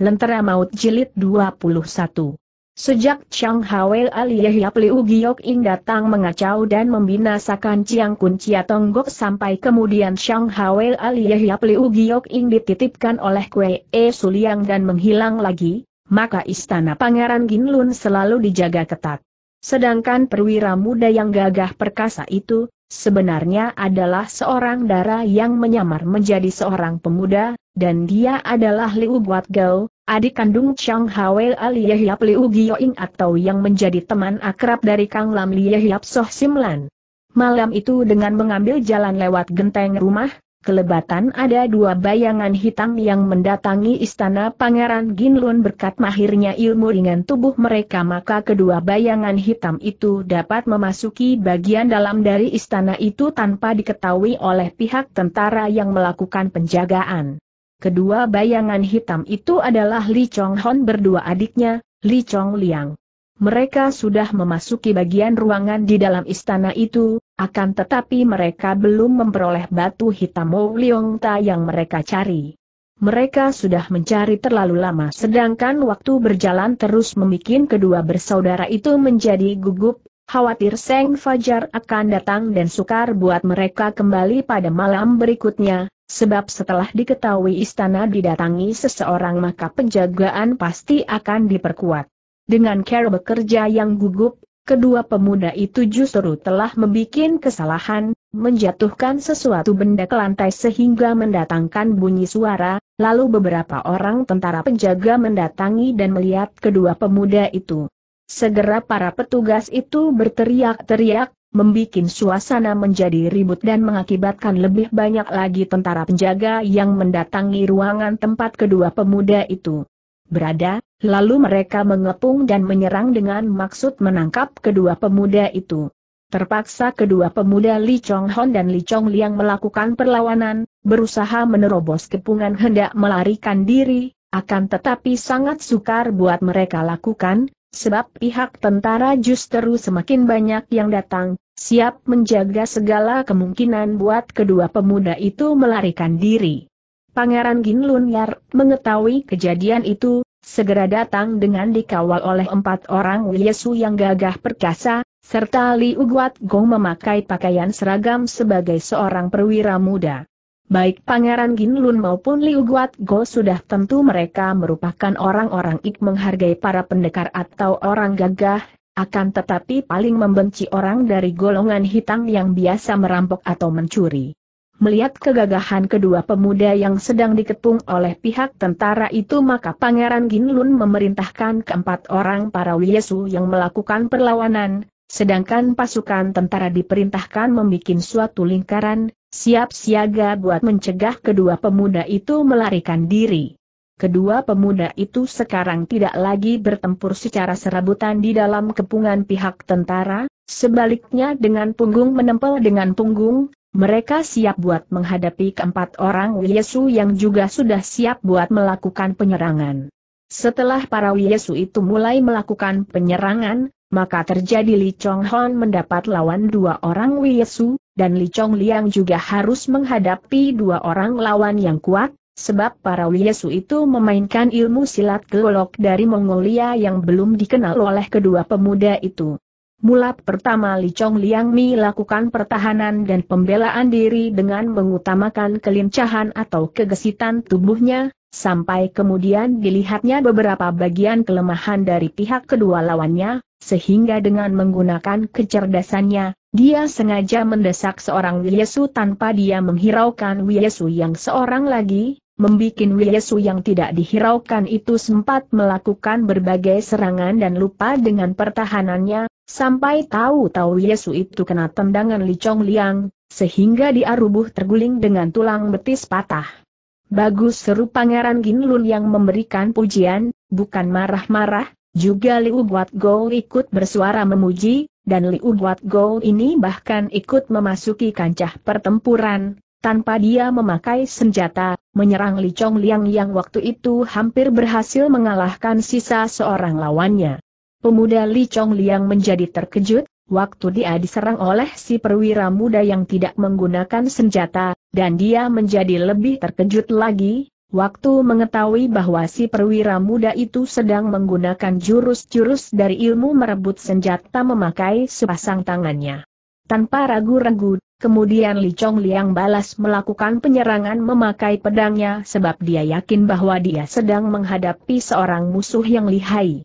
Lentera Maut Jilid 21 Sejak Chang Hawel Aliyahyap Liu Giok Ing datang mengacau dan membinasakan Chiang Kun Chia Tonggok sampai kemudian Chang Hawel Aliyahyap Liu Giok Ing dititipkan oleh Kwe E Suliang dan menghilang lagi, maka istana Pangeran Ginlun selalu dijaga ketat. Sedangkan perwira muda yang gagah perkasa itu, sebenarnya adalah seorang dara yang menyamar menjadi seorang pemuda, dan dia adalah Liu Guat Gao, adik kandung Chang Ali Yehiap Liu Gioing atau yang menjadi teman akrab dari Kang Lam Yehiap Soh Simlan. Malam itu dengan mengambil jalan lewat genteng rumah, Kelebatan ada dua bayangan hitam yang mendatangi istana Pangeran Ginlun berkat mahirnya ilmu ringan tubuh mereka maka kedua bayangan hitam itu dapat memasuki bagian dalam dari istana itu tanpa diketahui oleh pihak tentara yang melakukan penjagaan. Kedua bayangan hitam itu adalah Li Chong Hon berdua adiknya, Li Chong Liang. Mereka sudah memasuki bagian ruangan di dalam istana itu, akan tetapi mereka belum memperoleh batu hitam Mo Ta yang mereka cari. Mereka sudah mencari terlalu lama sedangkan waktu berjalan terus membuat kedua bersaudara itu menjadi gugup, khawatir Seng Fajar akan datang dan sukar buat mereka kembali pada malam berikutnya, sebab setelah diketahui istana didatangi seseorang maka penjagaan pasti akan diperkuat. Dengan cara bekerja yang gugup, kedua pemuda itu justru telah membuat kesalahan, menjatuhkan sesuatu benda ke lantai sehingga mendatangkan bunyi suara, lalu beberapa orang tentara penjaga mendatangi dan melihat kedua pemuda itu. Segera para petugas itu berteriak-teriak, membuat suasana menjadi ribut dan mengakibatkan lebih banyak lagi tentara penjaga yang mendatangi ruangan tempat kedua pemuda itu berada, lalu mereka mengepung dan menyerang dengan maksud menangkap kedua pemuda itu. Terpaksa kedua pemuda Li Chong Hon dan Li Chong Liang melakukan perlawanan, berusaha menerobos kepungan hendak melarikan diri, akan tetapi sangat sukar buat mereka lakukan, sebab pihak tentara justru semakin banyak yang datang, siap menjaga segala kemungkinan buat kedua pemuda itu melarikan diri. Pangeran Ginlun Yar mengetahui kejadian itu, segera datang dengan dikawal oleh empat orang Wiesu yang gagah perkasa, serta Li Uguat Gong memakai pakaian seragam sebagai seorang perwira muda. Baik Pangeran Ginlun maupun Liu Guat Go sudah tentu mereka merupakan orang-orang ik menghargai para pendekar atau orang gagah, akan tetapi paling membenci orang dari golongan hitam yang biasa merampok atau mencuri. Melihat kegagahan kedua pemuda yang sedang dikepung oleh pihak tentara itu maka Pangeran Ginlun memerintahkan keempat orang para Wiesu yang melakukan perlawanan, sedangkan pasukan tentara diperintahkan membuat suatu lingkaran, siap siaga buat mencegah kedua pemuda itu melarikan diri. Kedua pemuda itu sekarang tidak lagi bertempur secara serabutan di dalam kepungan pihak tentara, sebaliknya dengan punggung menempel dengan punggung, mereka siap buat menghadapi keempat orang Yesu yang juga sudah siap buat melakukan penyerangan. Setelah para Yesu itu mulai melakukan penyerangan, maka terjadi Li Chong Hon mendapat lawan dua orang Wiesu, dan Li Chong Liang juga harus menghadapi dua orang lawan yang kuat, sebab para Wiesu itu memainkan ilmu silat gelok dari Mongolia yang belum dikenal oleh kedua pemuda itu. Mula pertama Li Chong Liang Mi lakukan pertahanan dan pembelaan diri dengan mengutamakan kelincahan atau kegesitan tubuhnya, sampai kemudian dilihatnya beberapa bagian kelemahan dari pihak kedua lawannya, sehingga dengan menggunakan kecerdasannya, dia sengaja mendesak seorang Wiyesu tanpa dia menghiraukan Wiyesu yang seorang lagi, membuat Wiyesu yang tidak dihiraukan itu sempat melakukan berbagai serangan dan lupa dengan pertahanannya, Sampai tahu-tahu Yesu itu kena tendangan Li Chong Liang, sehingga dia rubuh terguling dengan tulang betis patah. Bagus seru Pangeran Gin Lun yang memberikan pujian, bukan marah-marah, juga Liu Guat Go ikut bersuara memuji, dan Liu Guat Go ini bahkan ikut memasuki kancah pertempuran, tanpa dia memakai senjata, menyerang Li Chong Liang yang waktu itu hampir berhasil mengalahkan sisa seorang lawannya. Pemuda Li Chong Liang menjadi terkejut, waktu dia diserang oleh si perwira muda yang tidak menggunakan senjata, dan dia menjadi lebih terkejut lagi, waktu mengetahui bahwa si perwira muda itu sedang menggunakan jurus-jurus dari ilmu merebut senjata memakai sepasang tangannya. Tanpa ragu-ragu, kemudian Li Chong Liang balas melakukan penyerangan memakai pedangnya sebab dia yakin bahwa dia sedang menghadapi seorang musuh yang lihai.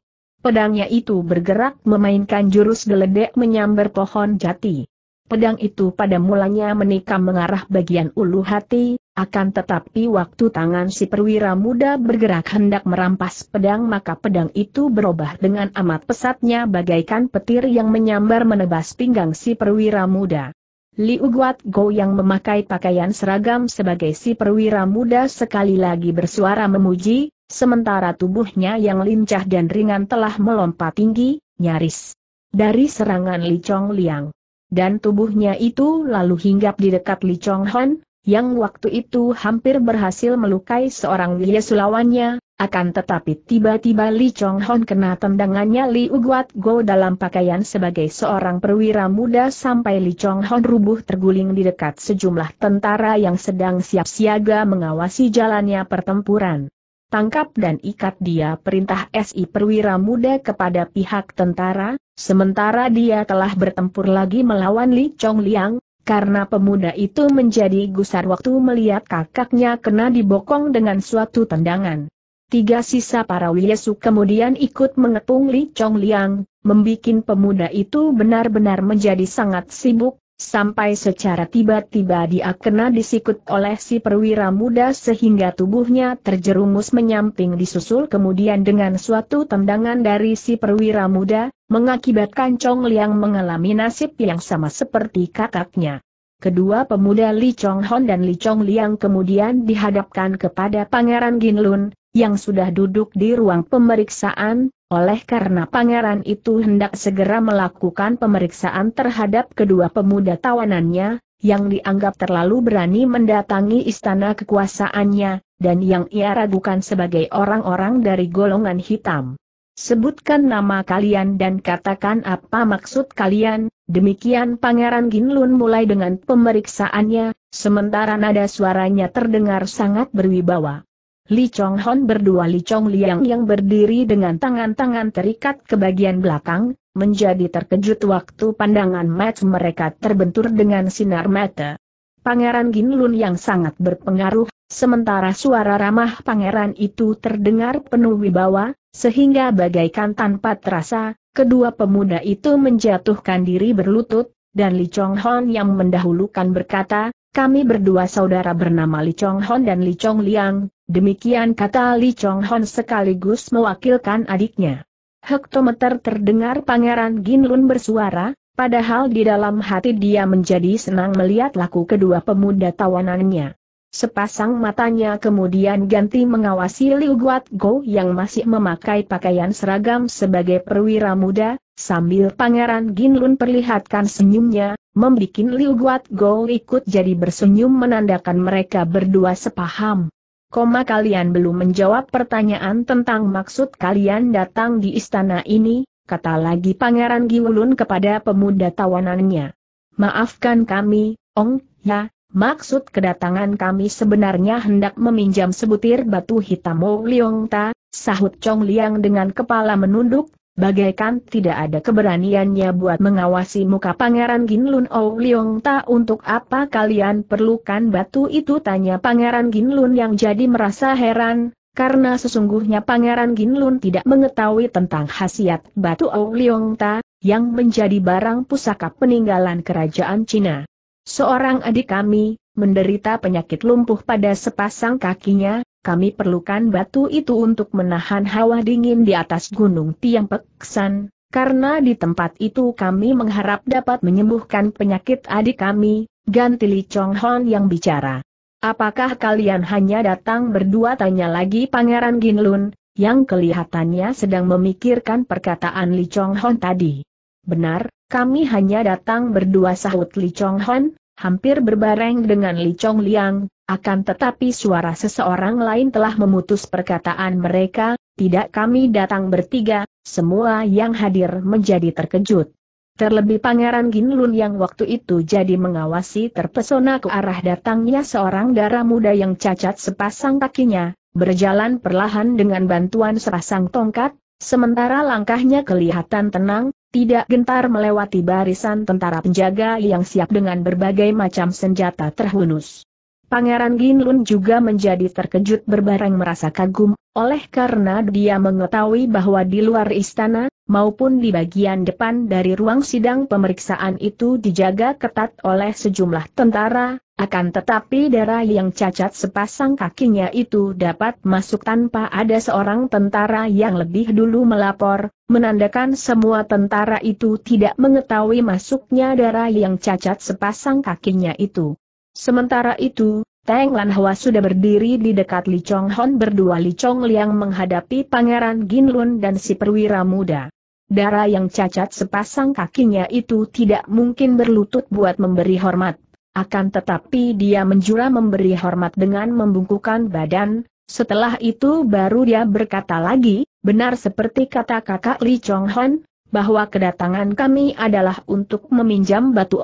Pedangnya itu bergerak memainkan jurus geledek menyambar pohon jati. Pedang itu pada mulanya menikam mengarah bagian ulu hati, akan tetapi waktu tangan si perwira muda bergerak hendak merampas pedang maka pedang itu berubah dengan amat pesatnya bagaikan petir yang menyambar menebas pinggang si perwira muda. Liu Guat Go yang memakai pakaian seragam sebagai si perwira muda sekali lagi bersuara memuji, sementara tubuhnya yang lincah dan ringan telah melompat tinggi, nyaris dari serangan Li Chong Liang. Dan tubuhnya itu lalu hinggap di dekat Li Chong Han, yang waktu itu hampir berhasil melukai seorang wiyesulawannya, akan tetapi tiba-tiba Li Chong Hon kena tendangannya Li Uguat Go dalam pakaian sebagai seorang perwira muda sampai Li Chong Hon rubuh terguling di dekat sejumlah tentara yang sedang siap siaga mengawasi jalannya pertempuran. Tangkap dan ikat dia perintah SI perwira muda kepada pihak tentara, sementara dia telah bertempur lagi melawan Li Chong Liang, karena pemuda itu menjadi gusar waktu melihat kakaknya kena dibokong dengan suatu tendangan. Tiga sisa para Wiesu kemudian ikut mengepung Li Chong Liang, membuat pemuda itu benar-benar menjadi sangat sibuk, sampai secara tiba-tiba dia kena disikut oleh si perwira muda sehingga tubuhnya terjerumus menyamping disusul kemudian dengan suatu tendangan dari si perwira muda, mengakibatkan Chong Liang mengalami nasib yang sama seperti kakaknya. Kedua pemuda Li Chong Hon dan Li Chong Liang kemudian dihadapkan kepada Pangeran Ginlun, yang sudah duduk di ruang pemeriksaan, oleh karena pangeran itu hendak segera melakukan pemeriksaan terhadap kedua pemuda tawanannya, yang dianggap terlalu berani mendatangi istana kekuasaannya, dan yang ia ragukan sebagai orang-orang dari golongan hitam. Sebutkan nama kalian dan katakan apa maksud kalian, demikian Pangeran Ginlun mulai dengan pemeriksaannya, sementara nada suaranya terdengar sangat berwibawa. Li Chong Hon berdua Li Chong Liang yang berdiri dengan tangan-tangan terikat ke bagian belakang, menjadi terkejut waktu pandangan mata mereka terbentur dengan sinar mata. Pangeran Lun yang sangat berpengaruh, sementara suara ramah pangeran itu terdengar penuh wibawa, sehingga bagaikan tanpa terasa, kedua pemuda itu menjatuhkan diri berlutut, dan Li Chong Hon yang mendahulukan berkata, kami berdua saudara bernama Li Chong Hon dan Li Chong Liang, Demikian kata Li Chong Hon sekaligus mewakilkan adiknya. Hektometer terdengar Pangeran Ginlun bersuara, padahal di dalam hati dia menjadi senang melihat laku kedua pemuda tawanannya. Sepasang matanya kemudian ganti mengawasi Liu Guat Go yang masih memakai pakaian seragam sebagai perwira muda, sambil Pangeran Ginlun perlihatkan senyumnya, membuat Liu Guat Go ikut jadi bersenyum menandakan mereka berdua sepaham koma kalian belum menjawab pertanyaan tentang maksud kalian datang di istana ini, kata lagi Pangeran Giwulun kepada pemuda tawanannya. Maafkan kami, Ong, ya, maksud kedatangan kami sebenarnya hendak meminjam sebutir batu hitam Mo Liong Ta, sahut Chong Liang dengan kepala menunduk, bagaikan tidak ada keberaniannya buat mengawasi muka Pangeran Ginlun Ou Liong Ta untuk apa kalian perlukan batu itu tanya Pangeran Ginlun yang jadi merasa heran, karena sesungguhnya Pangeran Ginlun tidak mengetahui tentang khasiat batu Ou Liong Ta, yang menjadi barang pusaka peninggalan kerajaan Cina. Seorang adik kami, menderita penyakit lumpuh pada sepasang kakinya, kami perlukan batu itu untuk menahan hawa dingin di atas gunung Tiang Peksan, karena di tempat itu kami mengharap dapat menyembuhkan penyakit adik kami, ganti Li Chong Hon yang bicara. Apakah kalian hanya datang berdua tanya lagi Pangeran Ginlun, yang kelihatannya sedang memikirkan perkataan Li Chong Hon tadi. Benar, kami hanya datang berdua sahut Li Chong Hon, hampir berbareng dengan Li Chong Liang, akan tetapi suara seseorang lain telah memutus perkataan mereka, tidak kami datang bertiga, semua yang hadir menjadi terkejut. Terlebih Pangeran Ginlun yang waktu itu jadi mengawasi terpesona ke arah datangnya seorang darah muda yang cacat sepasang kakinya, berjalan perlahan dengan bantuan sepasang tongkat, sementara langkahnya kelihatan tenang, tidak gentar melewati barisan tentara penjaga yang siap dengan berbagai macam senjata terhunus. Pangeran Ginlun juga menjadi terkejut berbareng merasa kagum, oleh karena dia mengetahui bahwa di luar istana, maupun di bagian depan dari ruang sidang pemeriksaan itu dijaga ketat oleh sejumlah tentara, akan tetapi darah yang cacat sepasang kakinya itu dapat masuk tanpa ada seorang tentara yang lebih dulu melapor, menandakan semua tentara itu tidak mengetahui masuknya darah yang cacat sepasang kakinya itu. Sementara itu, Teng Lan Hwa sudah berdiri di dekat Li Chong Hon berdua Li Chong Liang menghadapi Pangeran Lun dan si perwira muda. Darah yang cacat sepasang kakinya itu tidak mungkin berlutut buat memberi hormat. Akan tetapi dia menjura memberi hormat dengan membungkukan badan, setelah itu baru dia berkata lagi, benar seperti kata kakak Li Chong Han, bahwa kedatangan kami adalah untuk meminjam batu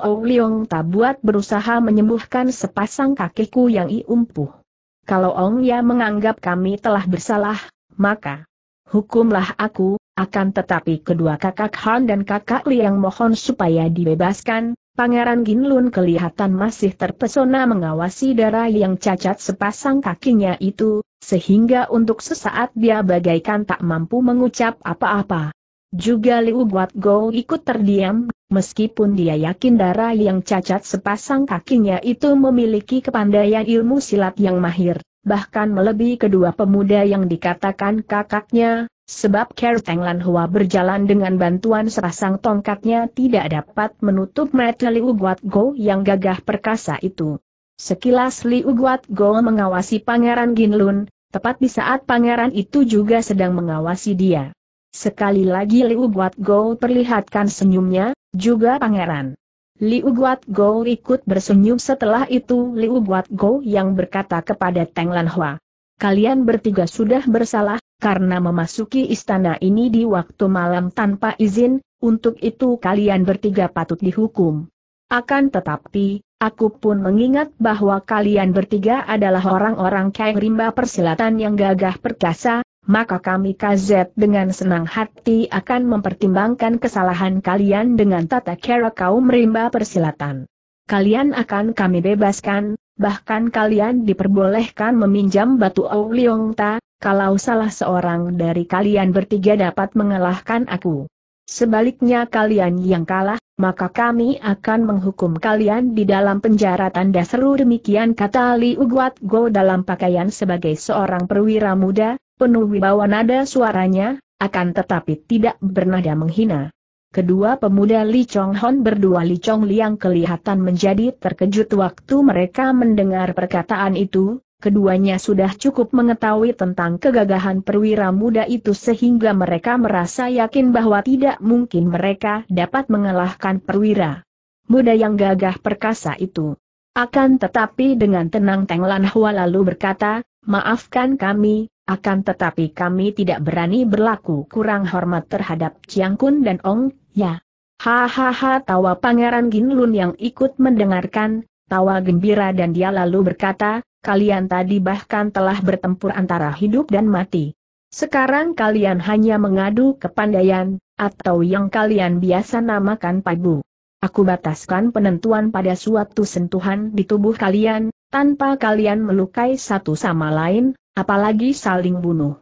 Ta buat berusaha menyembuhkan sepasang kakiku yang iumpuh. Kalau Ong Ya menganggap kami telah bersalah, maka hukumlah aku, akan tetapi kedua kakak Han dan kakak Li yang mohon supaya dibebaskan, Pangeran Ginlun kelihatan masih terpesona mengawasi darah yang cacat sepasang kakinya itu, sehingga untuk sesaat dia bagaikan tak mampu mengucap apa-apa. Juga Liu Guat Go ikut terdiam, meskipun dia yakin darah yang cacat sepasang kakinya itu memiliki kepandaian ilmu silat yang mahir, bahkan melebihi kedua pemuda yang dikatakan kakaknya, Sebab Ker Teng Lan Hua berjalan dengan bantuan serasang tongkatnya tidak dapat menutup mata Liu Guat Go yang gagah perkasa itu. Sekilas Liu Guat Go mengawasi Pangeran Ginlun, tepat di saat pangeran itu juga sedang mengawasi dia. Sekali lagi Liu Guat Go perlihatkan senyumnya, juga pangeran. Liu Guat Go ikut bersenyum setelah itu Liu Guat Go yang berkata kepada Teng Lan Hua kalian bertiga sudah bersalah, karena memasuki istana ini di waktu malam tanpa izin, untuk itu kalian bertiga patut dihukum. Akan tetapi, aku pun mengingat bahwa kalian bertiga adalah orang-orang kaya rimba persilatan yang gagah perkasa, maka kami KZ dengan senang hati akan mempertimbangkan kesalahan kalian dengan tata cara kaum rimba persilatan. Kalian akan kami bebaskan, bahkan kalian diperbolehkan meminjam batu Auliong Ta, kalau salah seorang dari kalian bertiga dapat mengalahkan aku. Sebaliknya kalian yang kalah, maka kami akan menghukum kalian di dalam penjara tanda seru demikian kata Li Uguat Go dalam pakaian sebagai seorang perwira muda, penuh wibawa nada suaranya, akan tetapi tidak bernada menghina. Kedua pemuda Li Chong Hon berdua Li Chong Liang kelihatan menjadi terkejut waktu mereka mendengar perkataan itu, keduanya sudah cukup mengetahui tentang kegagahan perwira muda itu sehingga mereka merasa yakin bahwa tidak mungkin mereka dapat mengalahkan perwira muda yang gagah perkasa itu. Akan tetapi dengan tenang Teng Lan Hua lalu berkata, maafkan kami, akan tetapi kami tidak berani berlaku kurang hormat terhadap Chiang Kun dan Ong Ya. Hahaha tawa Pangeran Ginlun yang ikut mendengarkan, tawa gembira dan dia lalu berkata, kalian tadi bahkan telah bertempur antara hidup dan mati. Sekarang kalian hanya mengadu kepandaian, atau yang kalian biasa namakan pagu. Aku bataskan penentuan pada suatu sentuhan di tubuh kalian, tanpa kalian melukai satu sama lain, apalagi saling bunuh.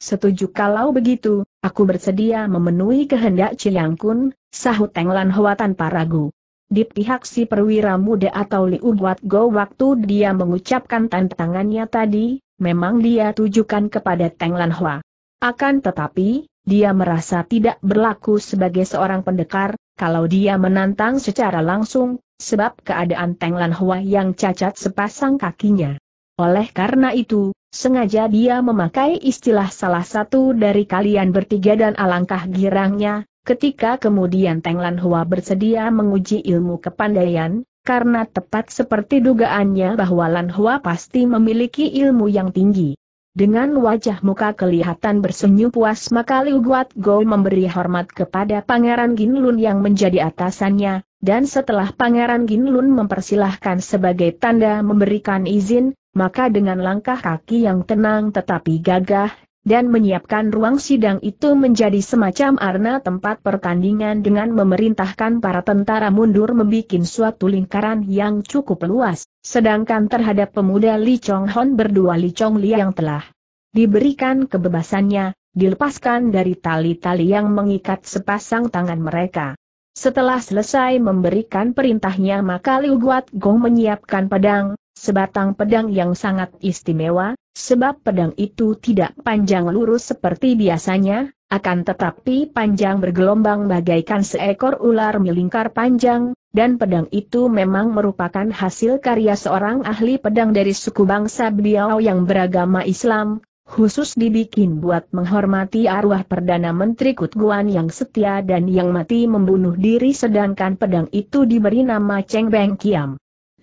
Setuju kalau begitu, Aku bersedia memenuhi kehendak Ciyang Kun, sahut Teng Lan Hoa tanpa ragu. Di pihak si perwira muda atau Liu Guat Go waktu dia mengucapkan tantangannya tadi, memang dia tujukan kepada Teng Lan Hoa. Akan tetapi, dia merasa tidak berlaku sebagai seorang pendekar, kalau dia menantang secara langsung, sebab keadaan Teng Lan Hua yang cacat sepasang kakinya. Oleh karena itu, sengaja dia memakai istilah salah satu dari kalian bertiga dan alangkah girangnya, ketika kemudian Lan Hua bersedia menguji ilmu kepandaian, karena tepat seperti dugaannya bahwa Lan Hua pasti memiliki ilmu yang tinggi. Dengan wajah muka kelihatan bersenyum puas maka Liu Guat Go memberi hormat kepada Pangeran Ginlun yang menjadi atasannya, dan setelah Pangeran Ginlun mempersilahkan sebagai tanda memberikan izin, maka dengan langkah kaki yang tenang tetapi gagah, dan menyiapkan ruang sidang itu menjadi semacam arena tempat pertandingan dengan memerintahkan para tentara mundur membuat suatu lingkaran yang cukup luas, sedangkan terhadap pemuda Li Chong Hon berdua Li Chong Li yang telah diberikan kebebasannya, dilepaskan dari tali-tali yang mengikat sepasang tangan mereka. Setelah selesai memberikan perintahnya maka Liu Guat Gong menyiapkan pedang, sebatang pedang yang sangat istimewa, Sebab pedang itu tidak panjang lurus seperti biasanya, akan tetapi panjang bergelombang bagaikan seekor ular melingkar panjang, dan pedang itu memang merupakan hasil karya seorang ahli pedang dari suku bangsa beliau yang beragama Islam, khusus dibikin buat menghormati arwah Perdana Menteri Kutguan yang setia dan yang mati membunuh diri sedangkan pedang itu diberi nama Cheng Beng Kiam.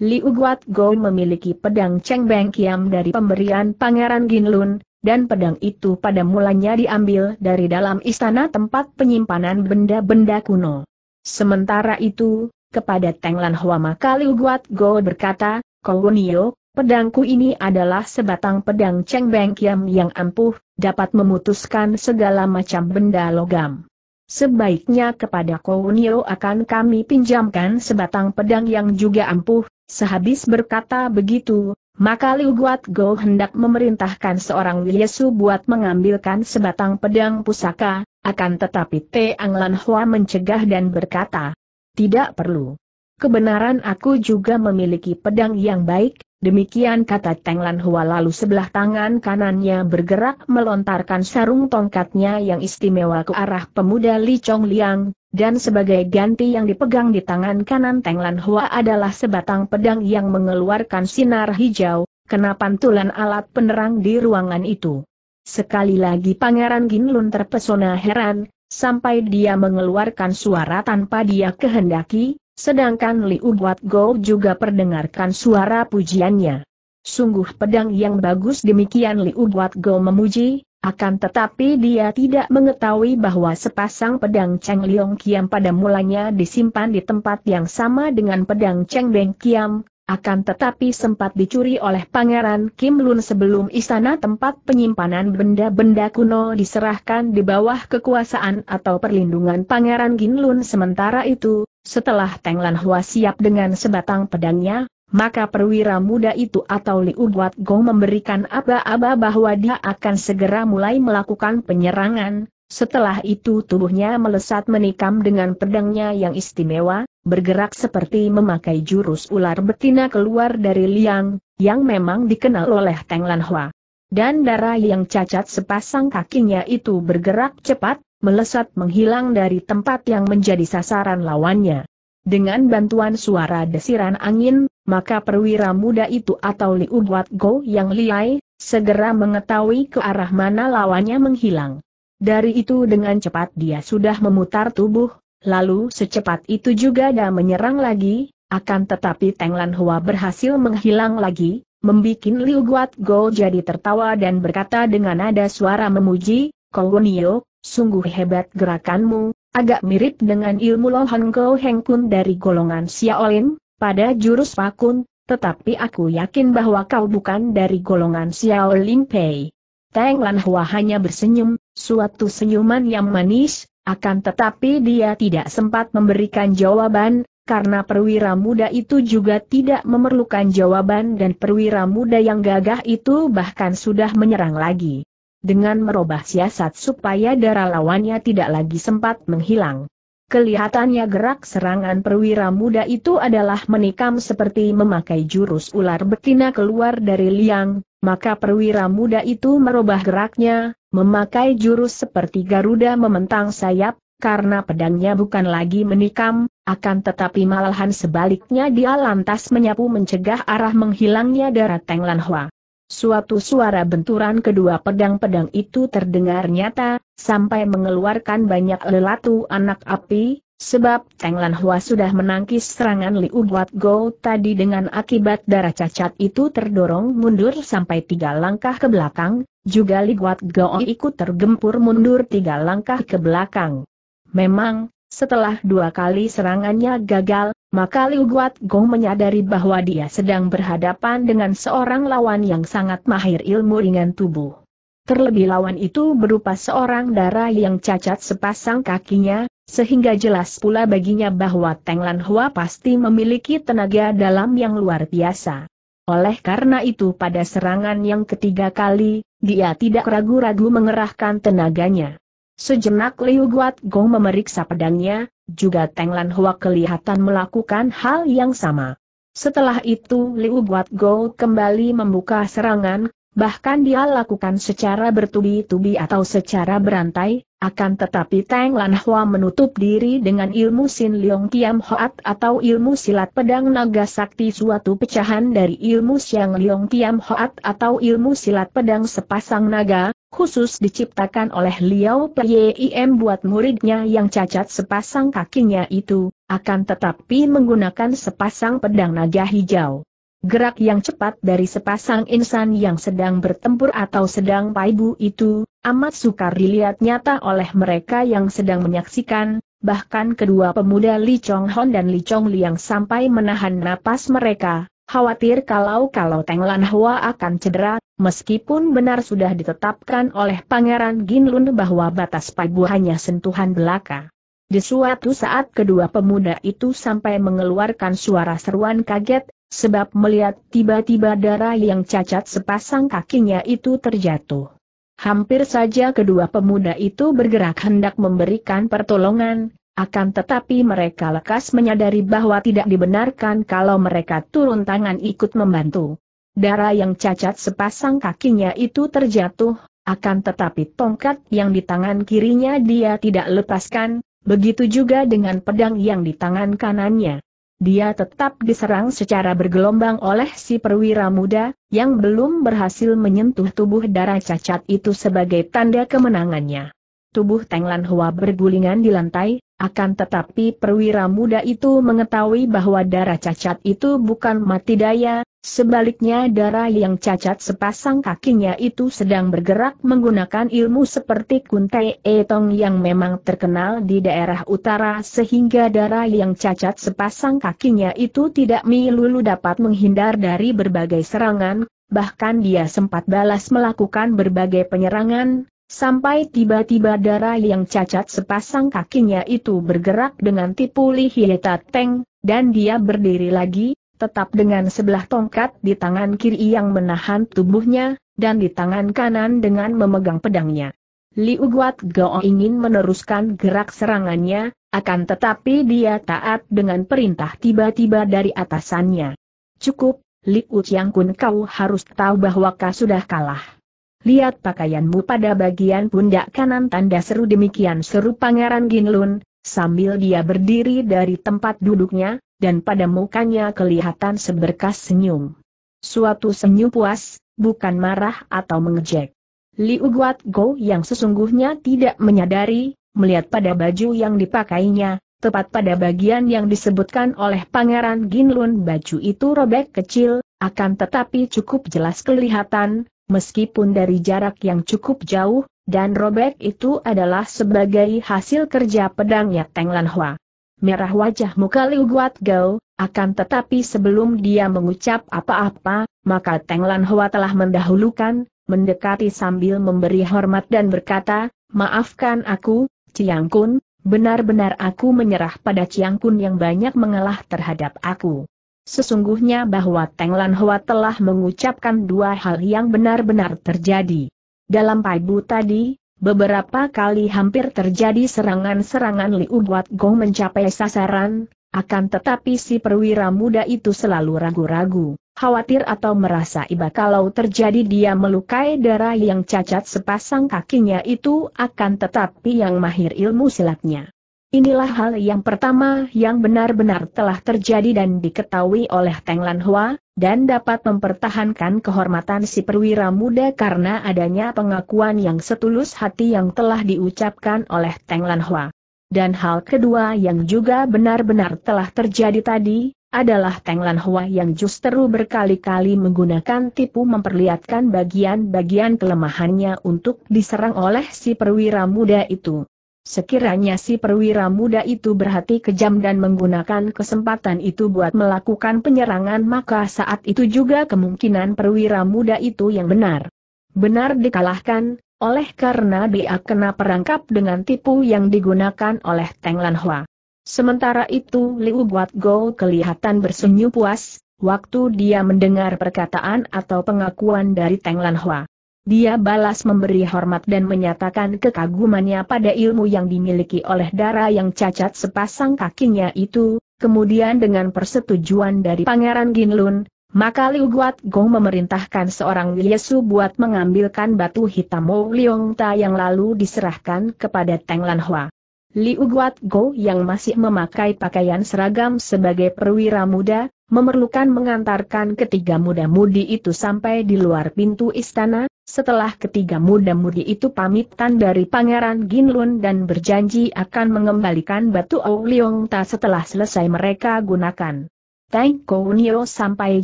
Liu Guat Go memiliki pedang Cheng Beng Kiam dari pemberian Pangeran Ginlun, dan pedang itu pada mulanya diambil dari dalam istana tempat penyimpanan benda-benda kuno. Sementara itu, kepada Teng Lan Hua maka Liu Guat Go berkata, Kowunio, pedangku ini adalah sebatang pedang Cheng Beng Kiam yang ampuh, dapat memutuskan segala macam benda logam. Sebaiknya kepada Kounio akan kami pinjamkan sebatang pedang yang juga ampuh, Sehabis berkata begitu, maka Liu Guat Go hendak memerintahkan seorang Yesu buat mengambilkan sebatang pedang pusaka, akan tetapi Te Lan Hua mencegah dan berkata, tidak perlu. Kebenaran aku juga memiliki pedang yang baik, demikian kata Teng Lan Hua lalu sebelah tangan kanannya bergerak melontarkan sarung tongkatnya yang istimewa ke arah pemuda Li Chong Liang, dan sebagai ganti yang dipegang di tangan kanan Teng Lan Hua adalah sebatang pedang yang mengeluarkan sinar hijau, kena pantulan alat penerang di ruangan itu. Sekali lagi Pangeran Ginlun terpesona heran, sampai dia mengeluarkan suara tanpa dia kehendaki, sedangkan Liu Guat Go juga perdengarkan suara pujiannya. Sungguh pedang yang bagus demikian Liu Guat Go memuji, akan tetapi dia tidak mengetahui bahwa sepasang pedang Cheng Liong Kiam pada mulanya disimpan di tempat yang sama dengan pedang Cheng Beng Kiam, akan tetapi sempat dicuri oleh Pangeran Kim Lun sebelum istana tempat penyimpanan benda-benda kuno diserahkan di bawah kekuasaan atau perlindungan Pangeran Kim Lun sementara itu, setelah Teng Lan Hua siap dengan sebatang pedangnya, maka perwira muda itu atau Liu Guat Gong memberikan aba-aba bahwa dia akan segera mulai melakukan penyerangan, setelah itu tubuhnya melesat menikam dengan pedangnya yang istimewa, bergerak seperti memakai jurus ular betina keluar dari liang, yang memang dikenal oleh Teng Lan Hua. Dan darah yang cacat sepasang kakinya itu bergerak cepat, melesat menghilang dari tempat yang menjadi sasaran lawannya. Dengan bantuan suara desiran angin, maka perwira muda itu atau Liu Guat Go yang liai, segera mengetahui ke arah mana lawannya menghilang. Dari itu dengan cepat dia sudah memutar tubuh, lalu secepat itu juga dia menyerang lagi, akan tetapi Teng Lan Hua berhasil menghilang lagi, membuat Liu Guat Go jadi tertawa dan berkata dengan nada suara memuji, Nio, sungguh hebat gerakanmu, agak mirip dengan ilmu Lohan Go Heng Kun dari golongan Xiaolin, pada jurus pakun, tetapi aku yakin bahwa kau bukan dari golongan Xiao Ling Pei. Teng Lan Hua hanya bersenyum, suatu senyuman yang manis, akan tetapi dia tidak sempat memberikan jawaban, karena perwira muda itu juga tidak memerlukan jawaban dan perwira muda yang gagah itu bahkan sudah menyerang lagi. Dengan merubah siasat supaya darah lawannya tidak lagi sempat menghilang. Kelihatannya gerak serangan perwira muda itu adalah menikam seperti memakai jurus ular betina keluar dari liang, maka perwira muda itu merubah geraknya, memakai jurus seperti Garuda mementang sayap, karena pedangnya bukan lagi menikam, akan tetapi malahan sebaliknya dia lantas menyapu mencegah arah menghilangnya darah Teng Lan Hua. Suatu suara benturan kedua pedang-pedang itu terdengar nyata, sampai mengeluarkan banyak lelatu anak api, sebab Teng Lan Hua sudah menangkis serangan Liu Guat Go tadi dengan akibat darah cacat itu terdorong mundur sampai tiga langkah ke belakang, juga Liu Guat Go ikut tergempur mundur tiga langkah ke belakang. Memang, setelah dua kali serangannya gagal, maka Liu Guat Gong menyadari bahwa dia sedang berhadapan dengan seorang lawan yang sangat mahir ilmu ringan tubuh. Terlebih lawan itu berupa seorang darah yang cacat sepasang kakinya, sehingga jelas pula baginya bahwa Teng Lan Hua pasti memiliki tenaga dalam yang luar biasa. Oleh karena itu pada serangan yang ketiga kali, dia tidak ragu-ragu mengerahkan tenaganya. Sejenak Liu Guat Gong memeriksa pedangnya, juga Teng Lan Hua kelihatan melakukan hal yang sama. Setelah itu Liu Guat Gong kembali membuka serangan, bahkan dia lakukan secara bertubi-tubi atau secara berantai, akan tetapi Teng Lan Hua menutup diri dengan ilmu Sin Leong Kiam Hoat atau ilmu silat pedang naga sakti suatu pecahan dari ilmu Siang Leong Kiam Hoat atau ilmu silat pedang sepasang naga, khusus diciptakan oleh Liao Peyim buat muridnya yang cacat sepasang kakinya itu, akan tetapi menggunakan sepasang pedang naga hijau. Gerak yang cepat dari sepasang insan yang sedang bertempur atau sedang paibu itu, amat sukar dilihat nyata oleh mereka yang sedang menyaksikan, bahkan kedua pemuda Li Chong Hon dan Li Chong Liang sampai menahan napas mereka, Khawatir kalau-kalau Teng Lan Hua akan cedera, meskipun benar sudah ditetapkan oleh Pangeran Gin Lun bahwa batas pagu hanya sentuhan belaka. Di suatu saat kedua pemuda itu sampai mengeluarkan suara seruan kaget, sebab melihat tiba-tiba darah yang cacat sepasang kakinya itu terjatuh. Hampir saja kedua pemuda itu bergerak hendak memberikan pertolongan, akan tetapi mereka lekas menyadari bahwa tidak dibenarkan kalau mereka turun tangan ikut membantu. Darah yang cacat sepasang kakinya itu terjatuh, akan tetapi tongkat yang di tangan kirinya dia tidak lepaskan, begitu juga dengan pedang yang di tangan kanannya. Dia tetap diserang secara bergelombang oleh si perwira muda, yang belum berhasil menyentuh tubuh darah cacat itu sebagai tanda kemenangannya. Tubuh Tenglan Hua bergulingan di lantai, akan tetapi perwira muda itu mengetahui bahwa darah cacat itu bukan mati daya, sebaliknya darah yang cacat sepasang kakinya itu sedang bergerak menggunakan ilmu seperti kuntai etong yang memang terkenal di daerah utara sehingga darah yang cacat sepasang kakinya itu tidak melulu dapat menghindar dari berbagai serangan, bahkan dia sempat balas melakukan berbagai penyerangan, Sampai tiba-tiba darah yang cacat sepasang kakinya itu bergerak dengan tipu lihieta teng, dan dia berdiri lagi, tetap dengan sebelah tongkat di tangan kiri yang menahan tubuhnya, dan di tangan kanan dengan memegang pedangnya. Li Uguat Gao ingin meneruskan gerak serangannya, akan tetapi dia taat dengan perintah tiba-tiba dari atasannya. Cukup, Li Chiang Kun kau harus tahu bahwa kau sudah kalah lihat pakaianmu pada bagian pundak kanan tanda seru demikian seru Pangeran Ginlun, sambil dia berdiri dari tempat duduknya, dan pada mukanya kelihatan seberkas senyum. Suatu senyum puas, bukan marah atau mengejek. Liu Guat Go yang sesungguhnya tidak menyadari, melihat pada baju yang dipakainya, tepat pada bagian yang disebutkan oleh Pangeran Ginlun baju itu robek kecil, akan tetapi cukup jelas kelihatan, meskipun dari jarak yang cukup jauh, dan robek itu adalah sebagai hasil kerja pedangnya Teng Lan Hua. Merah wajah muka Liu Guat Gao, akan tetapi sebelum dia mengucap apa-apa, maka Teng Lan Hua telah mendahulukan, mendekati sambil memberi hormat dan berkata, Maafkan aku, Ciang Kun, benar-benar aku menyerah pada Ciang Kun yang banyak mengalah terhadap aku. Sesungguhnya bahwa Teng Lan Hua telah mengucapkan dua hal yang benar-benar terjadi. Dalam paibu tadi, beberapa kali hampir terjadi serangan-serangan Liu Guat Gong mencapai sasaran, akan tetapi si perwira muda itu selalu ragu-ragu, khawatir atau merasa iba kalau terjadi dia melukai darah yang cacat sepasang kakinya itu akan tetapi yang mahir ilmu silatnya Inilah hal yang pertama yang benar-benar telah terjadi dan diketahui oleh Teng Lan Hua, dan dapat mempertahankan kehormatan si perwira muda karena adanya pengakuan yang setulus hati yang telah diucapkan oleh Teng Lan Hua. Dan hal kedua yang juga benar-benar telah terjadi tadi, adalah Teng Lan Hua yang justru berkali-kali menggunakan tipu memperlihatkan bagian-bagian kelemahannya untuk diserang oleh si perwira muda itu. Sekiranya si perwira muda itu berhati kejam dan menggunakan kesempatan itu buat melakukan penyerangan maka saat itu juga kemungkinan perwira muda itu yang benar. Benar dikalahkan, oleh karena dia kena perangkap dengan tipu yang digunakan oleh Teng Lan Hua. Sementara itu Liu Guat Go kelihatan bersenyum puas, waktu dia mendengar perkataan atau pengakuan dari Teng Lan Hua. Dia balas memberi hormat dan menyatakan kekagumannya pada ilmu yang dimiliki oleh darah yang cacat sepasang kakinya itu, kemudian dengan persetujuan dari Pangeran Ginlun, maka Liu Guat Gong memerintahkan seorang Yesu buat mengambilkan batu hitam Mo Liong Ta yang lalu diserahkan kepada Teng Lan Hua. Liu Guat Go yang masih memakai pakaian seragam sebagai perwira muda, memerlukan mengantarkan ketiga muda-mudi itu sampai di luar pintu istana, setelah ketiga muda-mudi itu pamitan dari Pangeran Ginlun dan berjanji akan mengembalikan batu Auliong Ta setelah selesai mereka gunakan. Thank Kounio sampai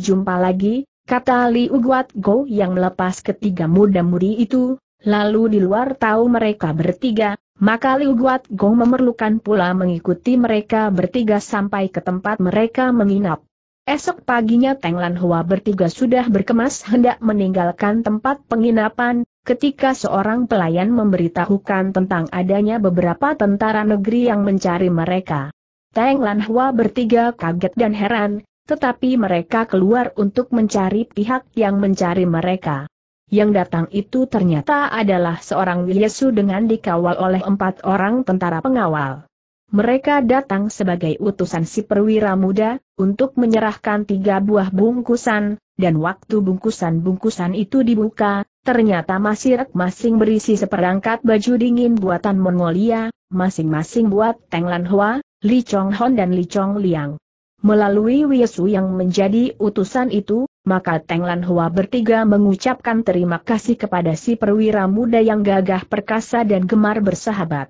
jumpa lagi, kata Liu Guat Go yang melepas ketiga muda-mudi itu, lalu di luar tahu mereka bertiga, maka Liu Guat Go memerlukan pula mengikuti mereka bertiga sampai ke tempat mereka menginap. Esok paginya Teng Lan Hua bertiga sudah berkemas hendak meninggalkan tempat penginapan, ketika seorang pelayan memberitahukan tentang adanya beberapa tentara negeri yang mencari mereka. Teng Lan Hua bertiga kaget dan heran, tetapi mereka keluar untuk mencari pihak yang mencari mereka. Yang datang itu ternyata adalah seorang Yesu dengan dikawal oleh empat orang tentara pengawal. Mereka datang sebagai utusan si perwira muda, untuk menyerahkan tiga buah bungkusan, dan waktu bungkusan-bungkusan itu dibuka, ternyata masing-masing berisi seperangkat baju dingin buatan Mongolia, masing-masing buat Teng Lan Hua, Li Chong Hon dan Li Chong Liang. Melalui Wiesu yang menjadi utusan itu, maka Teng Lan Hua bertiga mengucapkan terima kasih kepada si perwira muda yang gagah perkasa dan gemar bersahabat.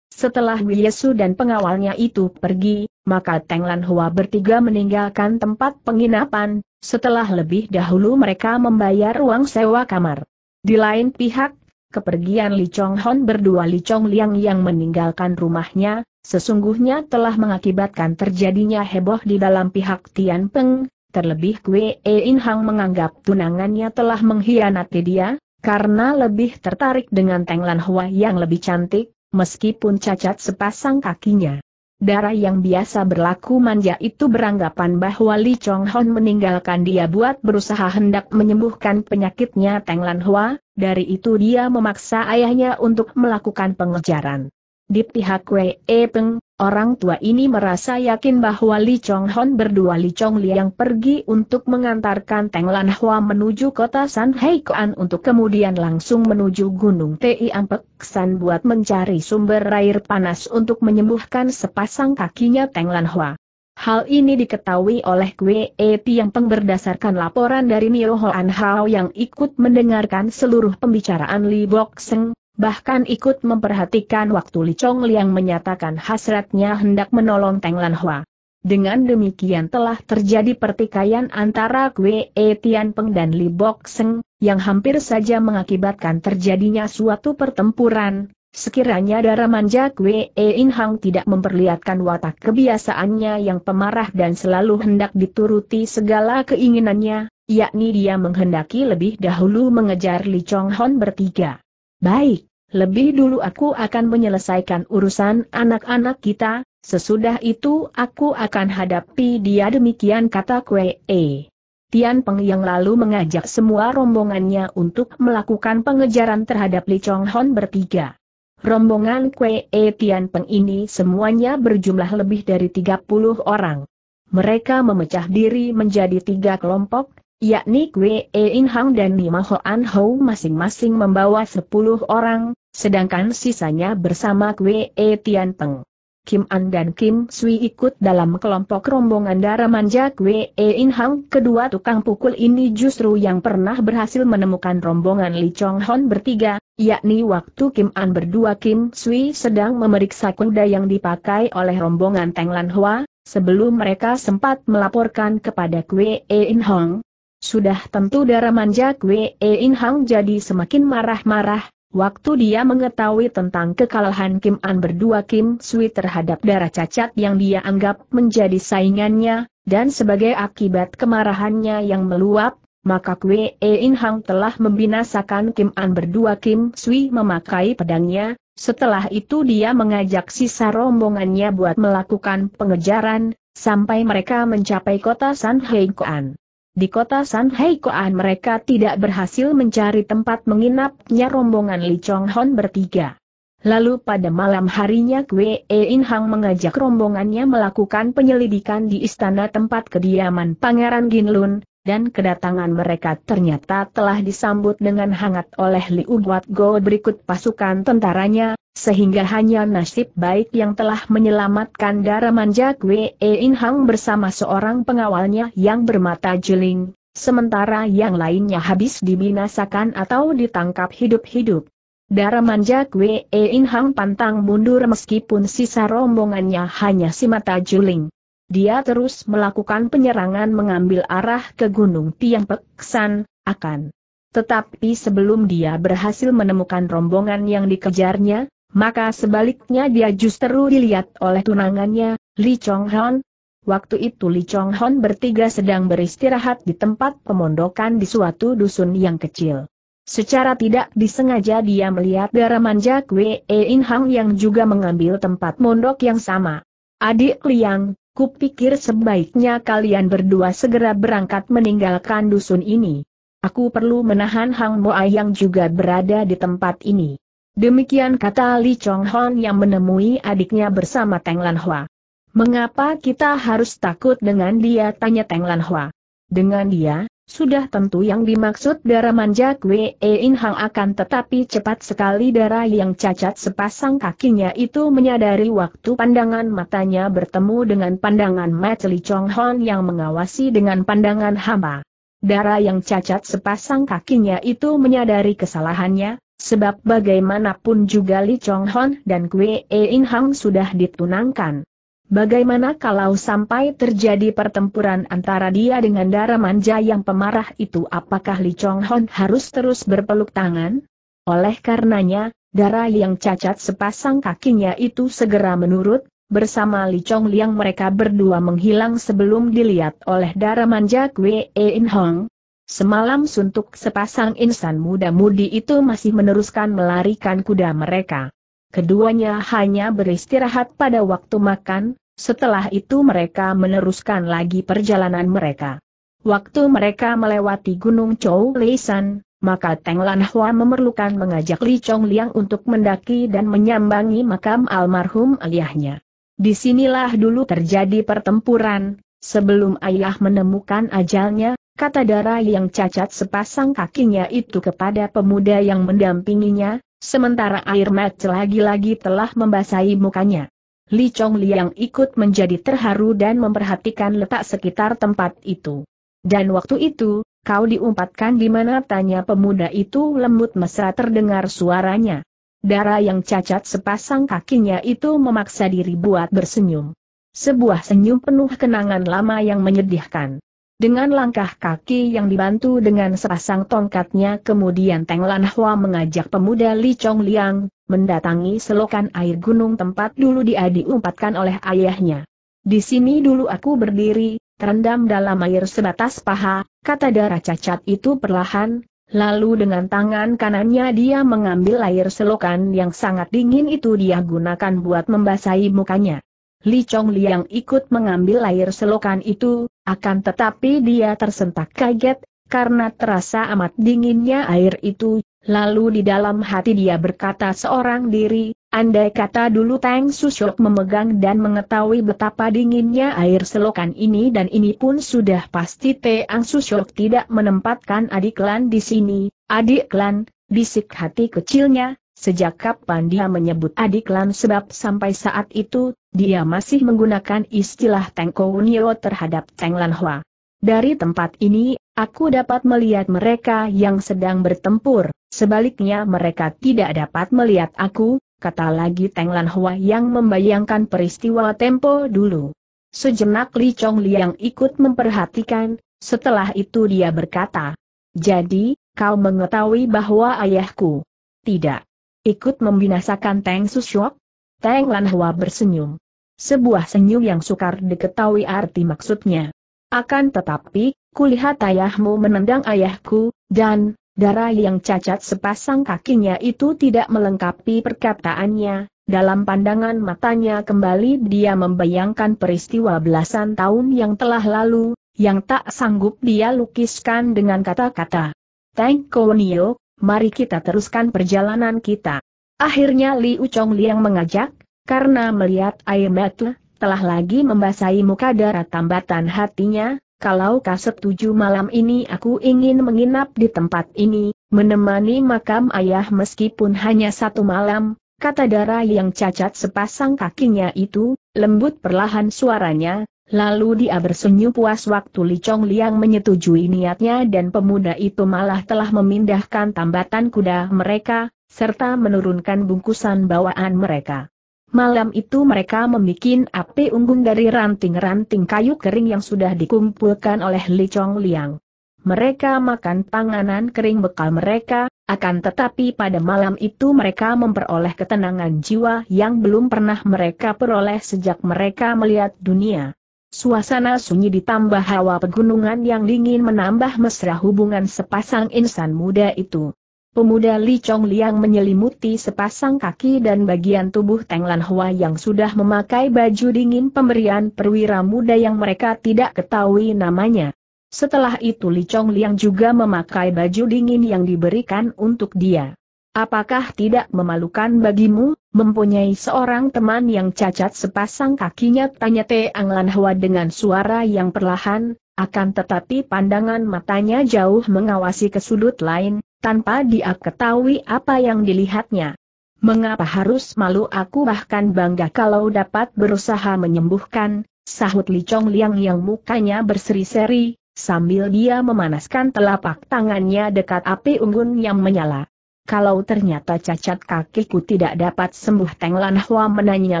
Setelah Wiesu dan pengawalnya itu pergi, maka Lan Hua bertiga meninggalkan tempat penginapan, setelah lebih dahulu mereka membayar uang sewa kamar. Di lain pihak, kepergian Li Chong Hon berdua Li Chong Liang yang meninggalkan rumahnya, sesungguhnya telah mengakibatkan terjadinya heboh di dalam pihak Tian Peng, terlebih E In Hang menganggap tunangannya telah mengkhianati dia, karena lebih tertarik dengan Lan Hua yang lebih cantik, meskipun cacat sepasang kakinya. Darah yang biasa berlaku manja itu beranggapan bahwa Li Chong Hon meninggalkan dia buat berusaha hendak menyembuhkan penyakitnya Teng Lan Hua, dari itu dia memaksa ayahnya untuk melakukan pengejaran. Di pihak Wei e Peng, orang tua ini merasa yakin bahwa Li Chong Hon berdua Li Chong yang pergi untuk mengantarkan Teng Lan Hua menuju kota San Kuan untuk kemudian langsung menuju Gunung Ti Ampek San buat mencari sumber air panas untuk menyembuhkan sepasang kakinya Teng Lan Hua. Hal ini diketahui oleh Wei e yang Peng berdasarkan laporan dari Niro Hoan Hao yang ikut mendengarkan seluruh pembicaraan Li Bok Seng, bahkan ikut memperhatikan waktu Li Chong Liang menyatakan hasratnya hendak menolong Teng Lan Hua. Dengan demikian telah terjadi pertikaian antara Kwe E Tianpeng dan Li Bok Seng, yang hampir saja mengakibatkan terjadinya suatu pertempuran, Sekiranya darah manja Kwe e In Hang tidak memperlihatkan watak kebiasaannya yang pemarah dan selalu hendak dituruti segala keinginannya, yakni dia menghendaki lebih dahulu mengejar Li Chong Hon bertiga. Baik, lebih dulu aku akan menyelesaikan urusan anak-anak kita, sesudah itu aku akan hadapi dia demikian kata Kue e. Tian Peng yang lalu mengajak semua rombongannya untuk melakukan pengejaran terhadap Li Chong Hon bertiga. Rombongan Kue e Tian Peng ini semuanya berjumlah lebih dari 30 orang. Mereka memecah diri menjadi tiga kelompok, yakni Kwe e In Hang dan Nima An Ho masing-masing membawa 10 orang, sedangkan sisanya bersama Kwe e Tian Peng. Kim An dan Kim Sui ikut dalam kelompok rombongan darah manja Kwe e In Hang. Kedua tukang pukul ini justru yang pernah berhasil menemukan rombongan Li Chong Hon bertiga, yakni waktu Kim An berdua Kim Sui sedang memeriksa kuda yang dipakai oleh rombongan Teng Lan Hua, sebelum mereka sempat melaporkan kepada Kwe In Hang. Sudah tentu darah manja Kwe In Hang jadi semakin marah-marah, waktu dia mengetahui tentang kekalahan Kim An berdua Kim Sui terhadap darah cacat yang dia anggap menjadi saingannya, dan sebagai akibat kemarahannya yang meluap, maka Kwe In Hang telah membinasakan Kim An berdua Kim Sui memakai pedangnya, setelah itu dia mengajak sisa rombongannya buat melakukan pengejaran, sampai mereka mencapai kota San Heikuan. Di kota Shanghai Koan mereka tidak berhasil mencari tempat menginapnya rombongan Li Chong Hon bertiga. Lalu pada malam harinya Kwe In Hang mengajak rombongannya melakukan penyelidikan di istana tempat kediaman Pangeran Lun. dan kedatangan mereka ternyata telah disambut dengan hangat oleh Li Buat Go berikut pasukan tentaranya, sehingga hanya nasib baik yang telah menyelamatkan darah Daramanja Kwe e In Hang bersama seorang pengawalnya yang bermata juling, sementara yang lainnya habis dibinasakan atau ditangkap hidup-hidup. darah Daramanja Kwe e In Hang pantang mundur meskipun sisa rombongannya hanya si mata juling. Dia terus melakukan penyerangan mengambil arah ke Gunung Tiang Peksan, akan. Tetapi sebelum dia berhasil menemukan rombongan yang dikejarnya, maka sebaliknya dia justru dilihat oleh tunangannya, Li Chong Hon. Waktu itu Li Chong Hon bertiga sedang beristirahat di tempat pemondokan di suatu dusun yang kecil. Secara tidak disengaja dia melihat darah manja Kwe In Hang yang juga mengambil tempat mondok yang sama. Adik Liang, kupikir sebaiknya kalian berdua segera berangkat meninggalkan dusun ini. Aku perlu menahan Hang Moa yang juga berada di tempat ini. Demikian kata Li Chong Hon yang menemui adiknya bersama Teng Lan Hua. Mengapa kita harus takut dengan dia? tanya Teng Lan Hua. Dengan dia, sudah tentu yang dimaksud darah manja Kwe In Hang akan tetapi cepat sekali darah yang cacat sepasang kakinya itu menyadari waktu pandangan matanya bertemu dengan pandangan Mat Li Chong Hon yang mengawasi dengan pandangan hamba. Darah yang cacat sepasang kakinya itu menyadari kesalahannya, Sebab bagaimanapun juga Li Chong Hon dan Kwe E In Hang sudah ditunangkan. Bagaimana kalau sampai terjadi pertempuran antara dia dengan Dara manja yang pemarah itu apakah Li Chong Hon harus terus berpeluk tangan? Oleh karenanya, darah yang cacat sepasang kakinya itu segera menurut, bersama Li Chong Liang mereka berdua menghilang sebelum dilihat oleh Dara manja Kwe E In Hong, Semalam suntuk sepasang insan muda-mudi itu masih meneruskan melarikan kuda mereka. Keduanya hanya beristirahat pada waktu makan, setelah itu mereka meneruskan lagi perjalanan mereka. Waktu mereka melewati Gunung Chou Leisan, maka Teng Lan Hua memerlukan mengajak Li Chong Liang untuk mendaki dan menyambangi makam almarhum ayahnya. Disinilah dulu terjadi pertempuran, sebelum ayah menemukan ajalnya, kata darah yang cacat sepasang kakinya itu kepada pemuda yang mendampinginya, sementara air mata lagi-lagi telah membasahi mukanya. Li Chong Liang ikut menjadi terharu dan memperhatikan letak sekitar tempat itu. Dan waktu itu, kau diumpatkan di mana tanya pemuda itu lembut mesra terdengar suaranya. Darah yang cacat sepasang kakinya itu memaksa diri buat bersenyum. Sebuah senyum penuh kenangan lama yang menyedihkan. Dengan langkah kaki yang dibantu dengan sepasang tongkatnya kemudian Teng Lan Hua mengajak pemuda Li Chong Liang, mendatangi selokan air gunung tempat dulu dia diumpatkan oleh ayahnya. Di sini dulu aku berdiri, terendam dalam air sebatas paha, kata darah cacat itu perlahan, lalu dengan tangan kanannya dia mengambil air selokan yang sangat dingin itu dia gunakan buat membasahi mukanya. Li Chong Liang ikut mengambil air selokan itu, akan tetapi dia tersentak kaget, karena terasa amat dinginnya air itu, lalu di dalam hati dia berkata seorang diri, andai kata dulu Tang Susyok memegang dan mengetahui betapa dinginnya air selokan ini dan ini pun sudah pasti Tang Susyok tidak menempatkan adik Lan di sini, adik Lan, bisik hati kecilnya, sejak kapan dia menyebut adik Lan sebab sampai saat itu dia masih menggunakan istilah Teng Kounio terhadap Teng Lan Hua. Dari tempat ini, aku dapat melihat mereka yang sedang bertempur, sebaliknya mereka tidak dapat melihat aku, kata lagi Teng Lan Hua yang membayangkan peristiwa tempo dulu. Sejenak Li Chong Liang ikut memperhatikan, setelah itu dia berkata, Jadi, kau mengetahui bahwa ayahku tidak ikut membinasakan Teng Susyok? Teng Lan Hua bersenyum sebuah senyum yang sukar diketahui arti maksudnya. Akan tetapi, kulihat ayahmu menendang ayahku, dan, darah yang cacat sepasang kakinya itu tidak melengkapi perkataannya, dalam pandangan matanya kembali dia membayangkan peristiwa belasan tahun yang telah lalu, yang tak sanggup dia lukiskan dengan kata-kata. Thank Konio, mari kita teruskan perjalanan kita. Akhirnya Liu Uchong Liang mengajak, karena melihat air batu, telah lagi membasahi muka darah tambatan hatinya, kalau kau setuju malam ini aku ingin menginap di tempat ini, menemani makam ayah meskipun hanya satu malam, kata Dara yang cacat sepasang kakinya itu, lembut perlahan suaranya, Lalu dia bersenyum puas waktu Li Chong Liang menyetujui niatnya dan pemuda itu malah telah memindahkan tambatan kuda mereka, serta menurunkan bungkusan bawaan mereka. Malam itu mereka membuat api unggun dari ranting-ranting kayu kering yang sudah dikumpulkan oleh Li Chong Liang. Mereka makan panganan kering bekal mereka, akan tetapi pada malam itu mereka memperoleh ketenangan jiwa yang belum pernah mereka peroleh sejak mereka melihat dunia. Suasana sunyi ditambah hawa pegunungan yang dingin menambah mesra hubungan sepasang insan muda itu. Pemuda Li Chong Liang menyelimuti sepasang kaki dan bagian tubuh Teng Lan Hua yang sudah memakai baju dingin pemberian perwira muda yang mereka tidak ketahui namanya. Setelah itu Li Chong Liang juga memakai baju dingin yang diberikan untuk dia. Apakah tidak memalukan bagimu, mempunyai seorang teman yang cacat sepasang kakinya? Tanya Teng Lan Hua dengan suara yang perlahan, akan tetapi pandangan matanya jauh mengawasi ke sudut lain, tanpa dia ketahui apa yang dilihatnya. Mengapa harus malu aku bahkan bangga kalau dapat berusaha menyembuhkan, sahut Li Chong Liang yang mukanya berseri-seri, sambil dia memanaskan telapak tangannya dekat api unggun yang menyala kalau ternyata cacat kakiku tidak dapat sembuh Teng Lan Hua menanya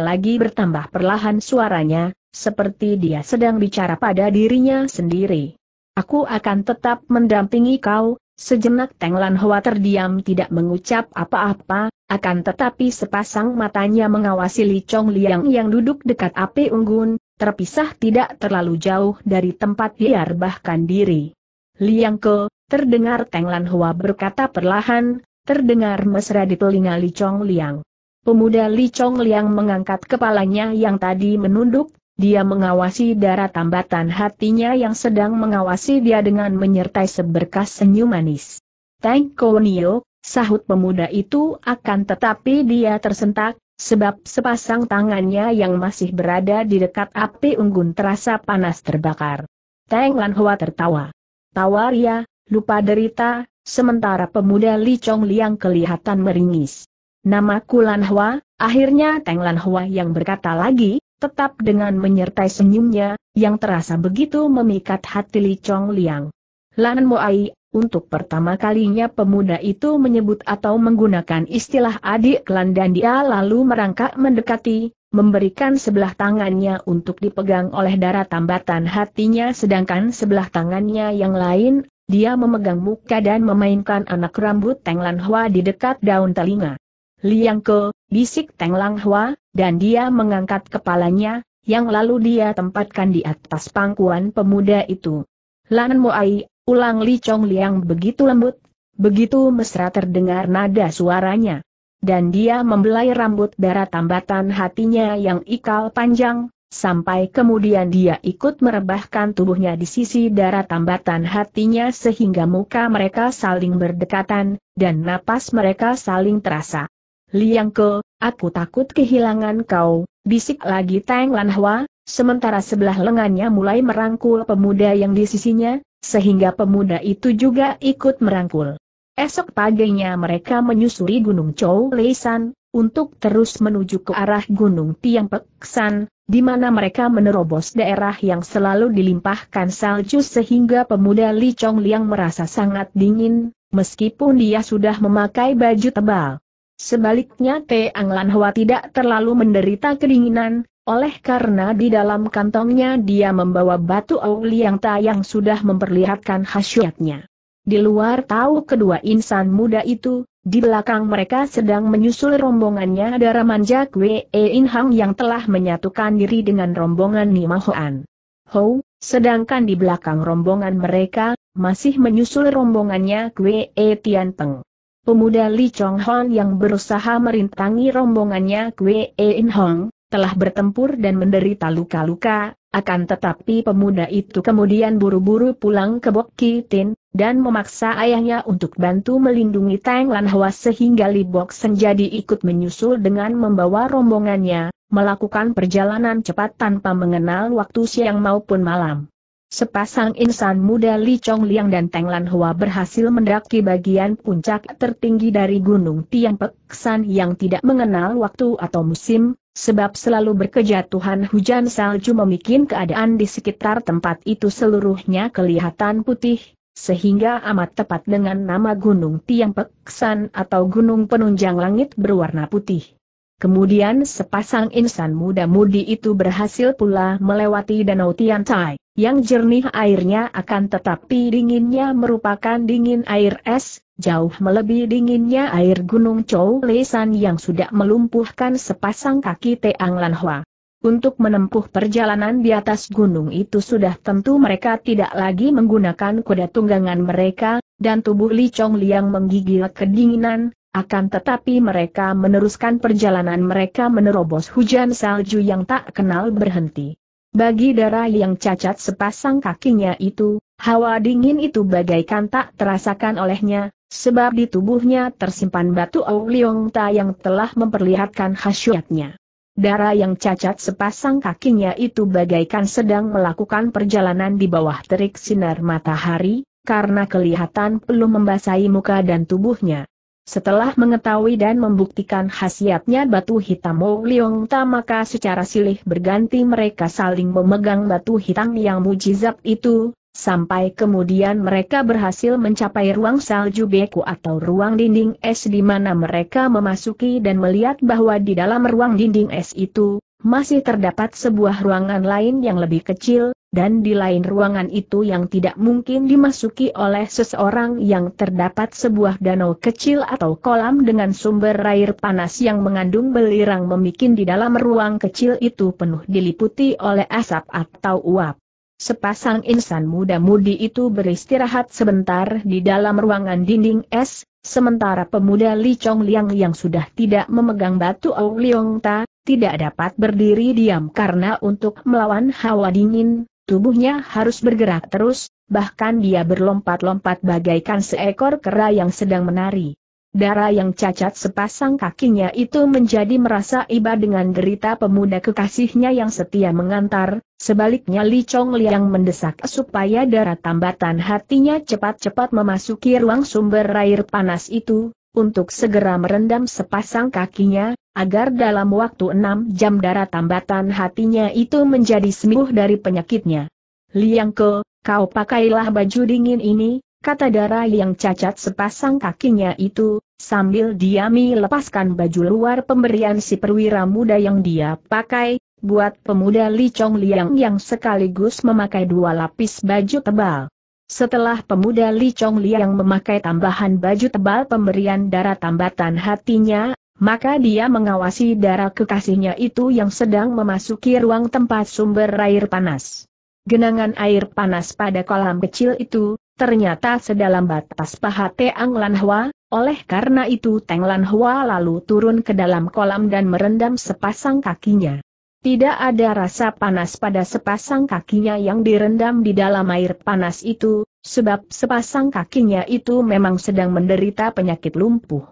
lagi bertambah perlahan suaranya, seperti dia sedang bicara pada dirinya sendiri. Aku akan tetap mendampingi kau, sejenak Teng Lan Hua terdiam tidak mengucap apa-apa, akan tetapi sepasang matanya mengawasi Li Chong Liang yang duduk dekat api unggun, terpisah tidak terlalu jauh dari tempat biar bahkan diri. Liang Ke, terdengar Teng Lan Hua berkata perlahan, Terdengar mesra di telinga Li Chong Liang. Pemuda Li Chong Liang mengangkat kepalanya yang tadi menunduk, dia mengawasi darah tambatan hatinya yang sedang mengawasi dia dengan menyertai seberkas senyum manis. Tang Konio, sahut pemuda itu akan tetapi dia tersentak, sebab sepasang tangannya yang masih berada di dekat api unggun terasa panas terbakar. Tang Lan Hua tertawa. Tawar ya, lupa derita, sementara pemuda Li Chong Liang kelihatan meringis. Nama Kulan Hua, akhirnya Teng Lan Hua yang berkata lagi, tetap dengan menyertai senyumnya, yang terasa begitu memikat hati Li Chong Liang. Lan Moai, untuk pertama kalinya pemuda itu menyebut atau menggunakan istilah adik Lan dan dia lalu merangkak mendekati, memberikan sebelah tangannya untuk dipegang oleh darah tambatan hatinya sedangkan sebelah tangannya yang lain dia memegang muka dan memainkan anak rambut Teng Lan Hua di dekat daun telinga. Liang Ke, bisik Teng Lan Hua, dan dia mengangkat kepalanya, yang lalu dia tempatkan di atas pangkuan pemuda itu. Lan Moai, ulang Li Chong Liang begitu lembut, begitu mesra terdengar nada suaranya dan dia membelai rambut darah tambatan hatinya yang ikal panjang, sampai kemudian dia ikut merebahkan tubuhnya di sisi darah tambatan hatinya sehingga muka mereka saling berdekatan, dan napas mereka saling terasa. Liang Ke, aku takut kehilangan kau, bisik lagi Tang Lanhua, sementara sebelah lengannya mulai merangkul pemuda yang di sisinya, sehingga pemuda itu juga ikut merangkul. Esok paginya mereka menyusuri Gunung Chou Leisan, untuk terus menuju ke arah Gunung Tiang Peksan, di mana mereka menerobos daerah yang selalu dilimpahkan salju sehingga pemuda Li Chong Liang merasa sangat dingin, meskipun dia sudah memakai baju tebal. Sebaliknya Teang Lan Hua tidak terlalu menderita kedinginan, oleh karena di dalam kantongnya dia membawa batu Ta yang sudah memperlihatkan khasiatnya. Di luar tahu kedua insan muda itu, di belakang mereka sedang menyusul rombongannya ada Ramanjak E In Hang yang telah menyatukan diri dengan rombongan Nima Hoan. Ho, sedangkan di belakang rombongan mereka, masih menyusul rombongannya Kwe E Tian Teng. Pemuda Li Chong Hon yang berusaha merintangi rombongannya Kwe E In Hong, telah bertempur dan menderita luka-luka, akan tetapi pemuda itu kemudian buru-buru pulang ke Bok Kitin, dan memaksa ayahnya untuk bantu melindungi Tang Lan Hwa sehingga Li Bok Senjadi ikut menyusul dengan membawa rombongannya, melakukan perjalanan cepat tanpa mengenal waktu siang maupun malam. Sepasang insan muda Li Chong Liang dan Tang Lan Hua berhasil mendaki bagian puncak tertinggi dari Gunung Tiang Peksan yang tidak mengenal waktu atau musim, Sebab selalu berkejatuhan hujan salju memikin keadaan di sekitar tempat itu seluruhnya kelihatan putih, sehingga amat tepat dengan nama Gunung Tiang Peksan atau Gunung Penunjang Langit berwarna putih. Kemudian sepasang insan muda-mudi itu berhasil pula melewati Danau Tiantai yang jernih airnya akan tetapi dinginnya merupakan dingin air es, jauh melebihi dinginnya air gunung Chou Lesan yang sudah melumpuhkan sepasang kaki Teang Lan Hua. Untuk menempuh perjalanan di atas gunung itu sudah tentu mereka tidak lagi menggunakan kuda tunggangan mereka, dan tubuh Li Chong Liang menggigil kedinginan, akan tetapi mereka meneruskan perjalanan mereka menerobos hujan salju yang tak kenal berhenti. Bagi darah yang cacat sepasang kakinya itu, hawa dingin itu bagaikan tak terasakan olehnya, sebab di tubuhnya tersimpan batu Auliongta yang telah memperlihatkan khasiatnya. Darah yang cacat sepasang kakinya itu bagaikan sedang melakukan perjalanan di bawah terik sinar matahari, karena kelihatan peluh membasahi muka dan tubuhnya. Setelah mengetahui dan membuktikan khasiatnya batu hitam Mou Liong Ta maka secara silih berganti mereka saling memegang batu hitam yang mujizat itu, sampai kemudian mereka berhasil mencapai ruang salju beku atau ruang dinding es di mana mereka memasuki dan melihat bahwa di dalam ruang dinding es itu, masih terdapat sebuah ruangan lain yang lebih kecil, dan di lain ruangan itu yang tidak mungkin dimasuki oleh seseorang yang terdapat sebuah danau kecil atau kolam dengan sumber air panas yang mengandung belirang memikin di dalam ruang kecil itu penuh diliputi oleh asap atau uap. Sepasang insan muda-mudi itu beristirahat sebentar di dalam ruangan dinding es, sementara pemuda Li Chong Liang yang sudah tidak memegang batu Au Ta, tidak dapat berdiri diam karena untuk melawan hawa dingin, Tubuhnya harus bergerak terus, bahkan dia berlompat-lompat bagaikan seekor kera yang sedang menari. Darah yang cacat sepasang kakinya itu menjadi merasa iba dengan derita pemuda kekasihnya yang setia mengantar, sebaliknya Li Chong Liang mendesak supaya darah tambatan hatinya cepat-cepat memasuki ruang sumber air panas itu, untuk segera merendam sepasang kakinya, agar dalam waktu enam jam darah tambatan hatinya itu menjadi sembuh dari penyakitnya. Liang Ke, kau pakailah baju dingin ini, kata darah yang cacat sepasang kakinya itu, sambil diami lepaskan baju luar pemberian si perwira muda yang dia pakai, buat pemuda Li Chong Liang yang sekaligus memakai dua lapis baju tebal. Setelah pemuda Li Chong yang memakai tambahan baju tebal pemberian darah tambatan hatinya, maka dia mengawasi darah kekasihnya itu yang sedang memasuki ruang tempat sumber air panas. Genangan air panas pada kolam kecil itu, ternyata sedalam batas paha Teang Lan Hua, oleh karena itu Teng Lan Hua lalu turun ke dalam kolam dan merendam sepasang kakinya. Tidak ada rasa panas pada sepasang kakinya yang direndam di dalam air panas itu, sebab sepasang kakinya itu memang sedang menderita penyakit lumpuh.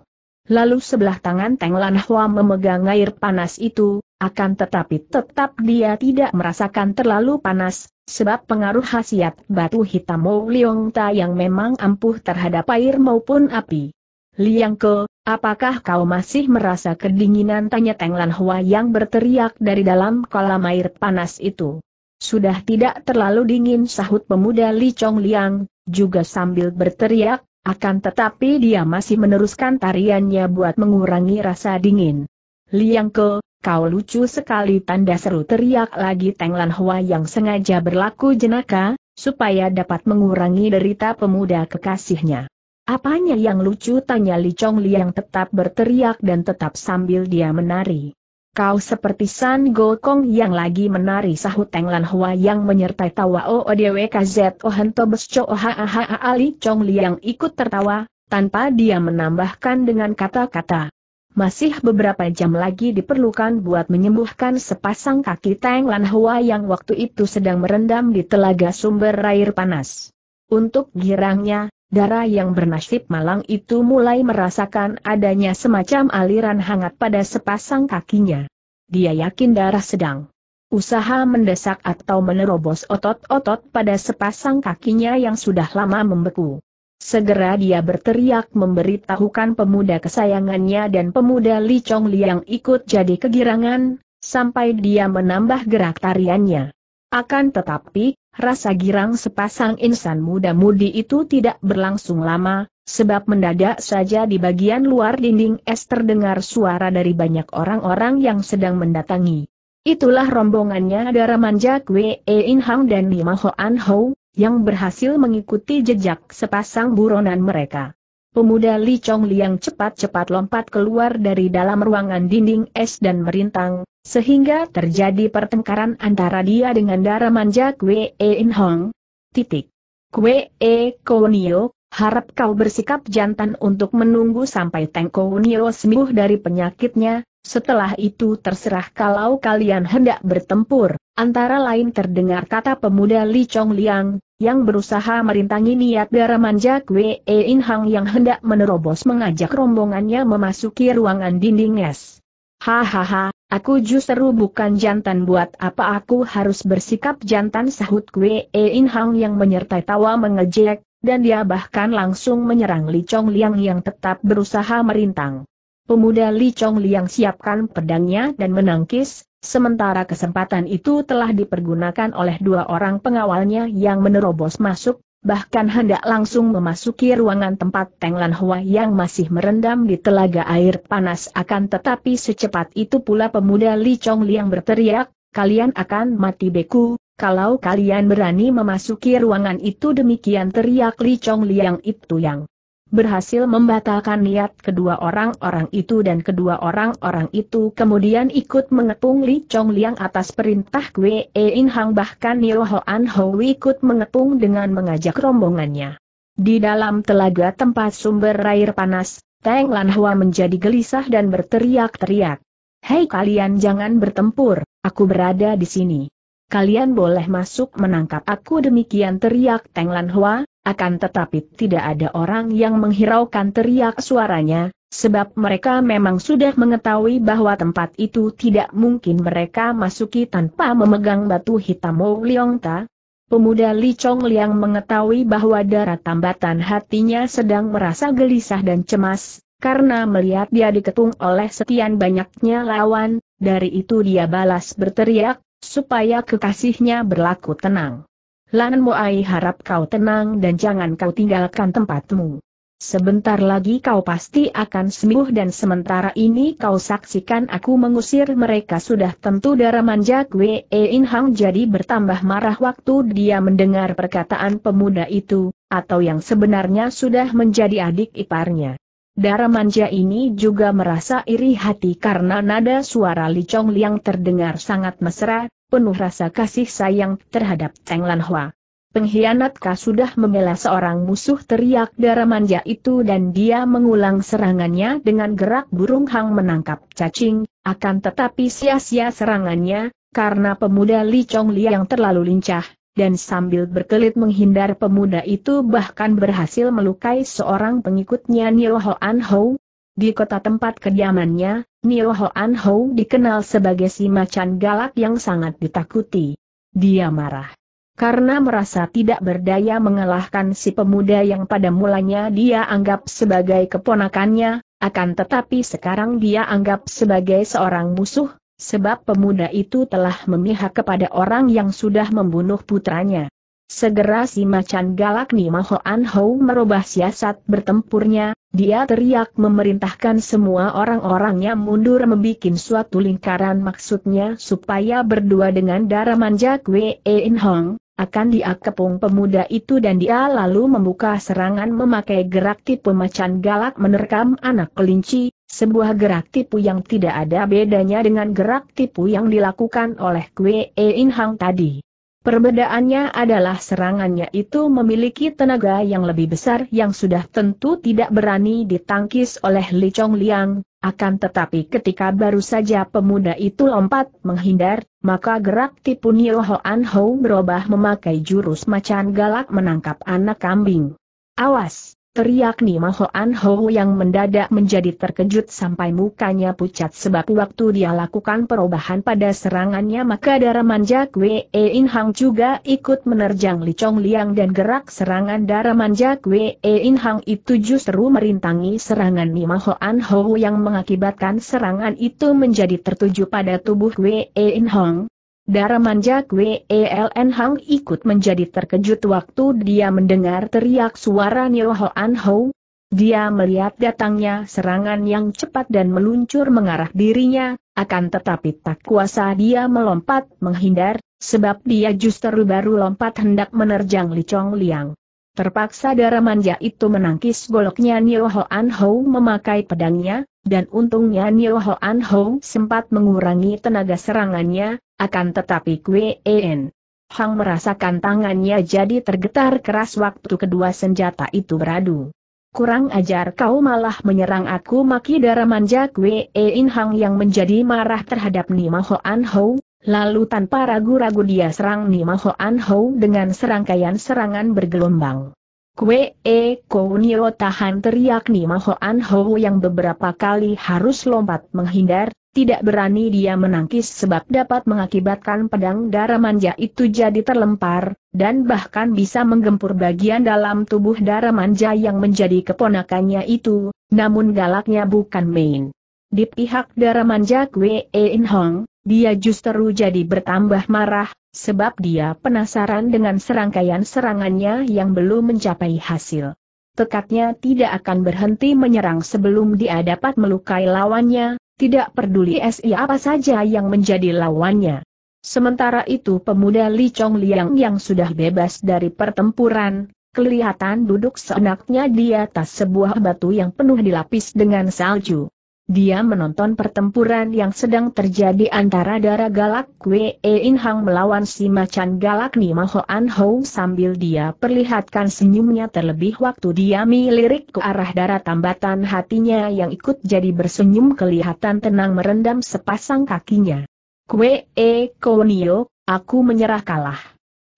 Lalu sebelah tangan Teng Lan Hua memegang air panas itu, akan tetapi tetap dia tidak merasakan terlalu panas, sebab pengaruh khasiat batu hitam Mo Leong Ta yang memang ampuh terhadap air maupun api. Liang Ke, apakah kau masih merasa kedinginan tanya Teng Lan Hua yang berteriak dari dalam kolam air panas itu. Sudah tidak terlalu dingin sahut pemuda Li Chong Liang, juga sambil berteriak, akan tetapi dia masih meneruskan tariannya buat mengurangi rasa dingin. Liang Ke, kau lucu sekali tanda seru teriak lagi Teng Lan Hua yang sengaja berlaku jenaka, supaya dapat mengurangi derita pemuda kekasihnya. Apanya yang lucu tanya Li Chong Li yang tetap berteriak dan tetap sambil dia menari. Kau seperti San Kong yang lagi menari sahut Teng Lan Hua yang menyertai tawa O o o o d w k z h a h a a Li Chong Li yang ikut tertawa, tanpa dia menambahkan dengan kata-kata. Masih beberapa jam lagi diperlukan buat menyembuhkan sepasang kaki Teng Lan Hua yang waktu itu sedang merendam di telaga sumber air panas. Untuk girangnya, Darah yang bernasib malang itu mulai merasakan adanya semacam aliran hangat pada sepasang kakinya. Dia yakin darah sedang. Usaha mendesak atau menerobos otot-otot pada sepasang kakinya yang sudah lama membeku. Segera dia berteriak memberitahukan pemuda kesayangannya dan pemuda Li Chong Li yang ikut jadi kegirangan, sampai dia menambah gerak tariannya. Akan tetapi, rasa girang sepasang insan muda-mudi itu tidak berlangsung lama, sebab mendadak saja di bagian luar dinding es terdengar suara dari banyak orang-orang yang sedang mendatangi. Itulah rombongannya Daramanja Kwe e Hang, dan Ho Hoan Hou, yang berhasil mengikuti jejak sepasang buronan mereka. Pemuda Li Chong Liang cepat-cepat lompat keluar dari dalam ruangan dinding es dan merintang, sehingga terjadi pertengkaran antara dia dengan darah manja Kwe In Hong. Titik. Kwe E Konio, harap kau bersikap jantan untuk menunggu sampai Teng Konio sembuh dari penyakitnya, setelah itu terserah kalau kalian hendak bertempur, antara lain terdengar kata pemuda Li Chong Liang, yang berusaha merintangi niat darah manja Kwe e In Hong yang hendak menerobos mengajak rombongannya memasuki ruangan dinding es. Hahaha, Aku justru bukan jantan buat apa aku harus bersikap jantan sahut Kwe e In Hang yang menyertai tawa mengejek, dan dia bahkan langsung menyerang Li Chong Liang yang tetap berusaha merintang. Pemuda Li Chong Liang siapkan pedangnya dan menangkis, sementara kesempatan itu telah dipergunakan oleh dua orang pengawalnya yang menerobos masuk, bahkan hendak langsung memasuki ruangan tempat Teng Lan Hua yang masih merendam di telaga air panas akan tetapi secepat itu pula pemuda Li Chong Liang berteriak, kalian akan mati beku, kalau kalian berani memasuki ruangan itu demikian teriak Li Chong Liang itu yang berhasil membatalkan niat kedua orang-orang itu dan kedua orang-orang itu kemudian ikut mengepung Li Chong Liang atas perintah Wei e In Hang bahkan Nio Hoan Ho ikut mengepung dengan mengajak rombongannya. Di dalam telaga tempat sumber air panas, Teng Lan Hua menjadi gelisah dan berteriak-teriak. Hei kalian jangan bertempur, aku berada di sini. Kalian boleh masuk menangkap aku demikian teriak Teng Lan Hua, akan tetapi tidak ada orang yang menghiraukan teriak suaranya, sebab mereka memang sudah mengetahui bahwa tempat itu tidak mungkin mereka masuki tanpa memegang batu hitam Liongta. Pemuda Li Chong Liang mengetahui bahwa darah tambatan hatinya sedang merasa gelisah dan cemas, karena melihat dia diketung oleh sekian banyaknya lawan, dari itu dia balas berteriak, supaya kekasihnya berlaku tenang. Lan Moai harap kau tenang dan jangan kau tinggalkan tempatmu. Sebentar lagi kau pasti akan sembuh dan sementara ini kau saksikan aku mengusir mereka sudah tentu darah manja Kwe In Hang jadi bertambah marah waktu dia mendengar perkataan pemuda itu, atau yang sebenarnya sudah menjadi adik iparnya. Darah manja ini juga merasa iri hati karena nada suara Li Chong Liang terdengar sangat mesra, penuh rasa kasih sayang terhadap Cheng Lan Hua. Pengkhianatkah sudah membela seorang musuh teriak darah manja itu dan dia mengulang serangannya dengan gerak burung hang menangkap cacing, akan tetapi sia-sia serangannya, karena pemuda Li Chong Li yang terlalu lincah, dan sambil berkelit menghindar pemuda itu bahkan berhasil melukai seorang pengikutnya Hoan Hou, di kota tempat kediamannya, Nio Hoan Ho dikenal sebagai si macan galak yang sangat ditakuti. Dia marah. Karena merasa tidak berdaya mengalahkan si pemuda yang pada mulanya dia anggap sebagai keponakannya, akan tetapi sekarang dia anggap sebagai seorang musuh, sebab pemuda itu telah memihak kepada orang yang sudah membunuh putranya. Segera si macan galak Maho An Hou merubah siasat bertempurnya, dia teriak memerintahkan semua orang-orangnya mundur membuat suatu lingkaran maksudnya supaya berdua dengan darah manja Kwe In Hong, akan dia pemuda itu dan dia lalu membuka serangan memakai gerak tipu macan galak menerkam anak kelinci, sebuah gerak tipu yang tidak ada bedanya dengan gerak tipu yang dilakukan oleh Kwe In Hong tadi. Perbedaannya adalah serangannya itu memiliki tenaga yang lebih besar yang sudah tentu tidak berani ditangkis oleh Li Chong Liang, akan tetapi ketika baru saja pemuda itu lompat menghindar, maka gerak tipu Nio Hoan Ho berubah memakai jurus macan galak menangkap anak kambing. Awas! Teriak Nima Hoan Ho yang mendadak menjadi terkejut sampai mukanya pucat sebab waktu dia lakukan perubahan pada serangannya maka darah manjak Wee e In Hang juga ikut menerjang Li Chong Liang dan gerak serangan darah manjak Wee e In Hang itu justru merintangi serangan Nima Hoan Ho yang mengakibatkan serangan itu menjadi tertuju pada tubuh Wee e In Hang. Darah Manjak Eln Hang ikut menjadi terkejut waktu dia mendengar teriak suara Nio Hoan Ho. Dia melihat datangnya serangan yang cepat dan meluncur mengarah dirinya, akan tetapi tak kuasa dia melompat menghindar, sebab dia justru baru lompat hendak menerjang Li Chong Liang. Terpaksa darah manja itu menangkis goloknya Nio An Ho memakai pedangnya, dan untungnya Nio An Ho sempat mengurangi tenaga serangannya, akan tetapi Kwe En Hang merasakan tangannya jadi tergetar keras waktu kedua senjata itu beradu. Kurang ajar kau malah menyerang aku maki darah manja Kwe En Hang yang menjadi marah terhadap Ho An Ho, Lalu tanpa ragu-ragu dia serang Nima Hoan Hou dengan serangkaian serangan bergelombang. Kue e Kounio tahan teriak Nima Hoan Hou yang beberapa kali harus lompat menghindar, tidak berani dia menangkis sebab dapat mengakibatkan pedang darah manja itu jadi terlempar, dan bahkan bisa menggempur bagian dalam tubuh darah manja yang menjadi keponakannya itu, namun galaknya bukan main. Di pihak darah manja Kwe In e Hong, dia justru jadi bertambah marah, sebab dia penasaran dengan serangkaian serangannya yang belum mencapai hasil. Tekadnya tidak akan berhenti menyerang sebelum dia dapat melukai lawannya, tidak peduli SI apa saja yang menjadi lawannya. Sementara itu pemuda Li Chong Liang yang sudah bebas dari pertempuran, kelihatan duduk seenaknya di atas sebuah batu yang penuh dilapis dengan salju. Dia menonton pertempuran yang sedang terjadi antara darah galak Kwe In Hang melawan si macan galak Nima Hoan Ho sambil dia perlihatkan senyumnya terlebih waktu dia melirik ke arah darah tambatan hatinya yang ikut jadi bersenyum kelihatan tenang merendam sepasang kakinya. Kwe E Konio, aku menyerah kalah.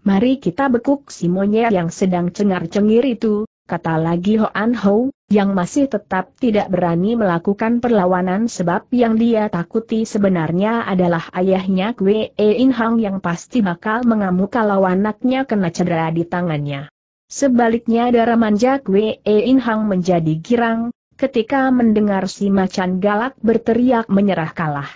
Mari kita bekuk si monyet yang sedang cengar-cengir itu, kata lagi Ho Hoan Ho, yang masih tetap tidak berani melakukan perlawanan sebab yang dia takuti sebenarnya adalah ayahnya Kwe e In Hang yang pasti bakal mengamuk kalau anaknya kena cedera di tangannya. Sebaliknya darah manja Kwe e In Hang menjadi girang, ketika mendengar si macan galak berteriak menyerah kalah.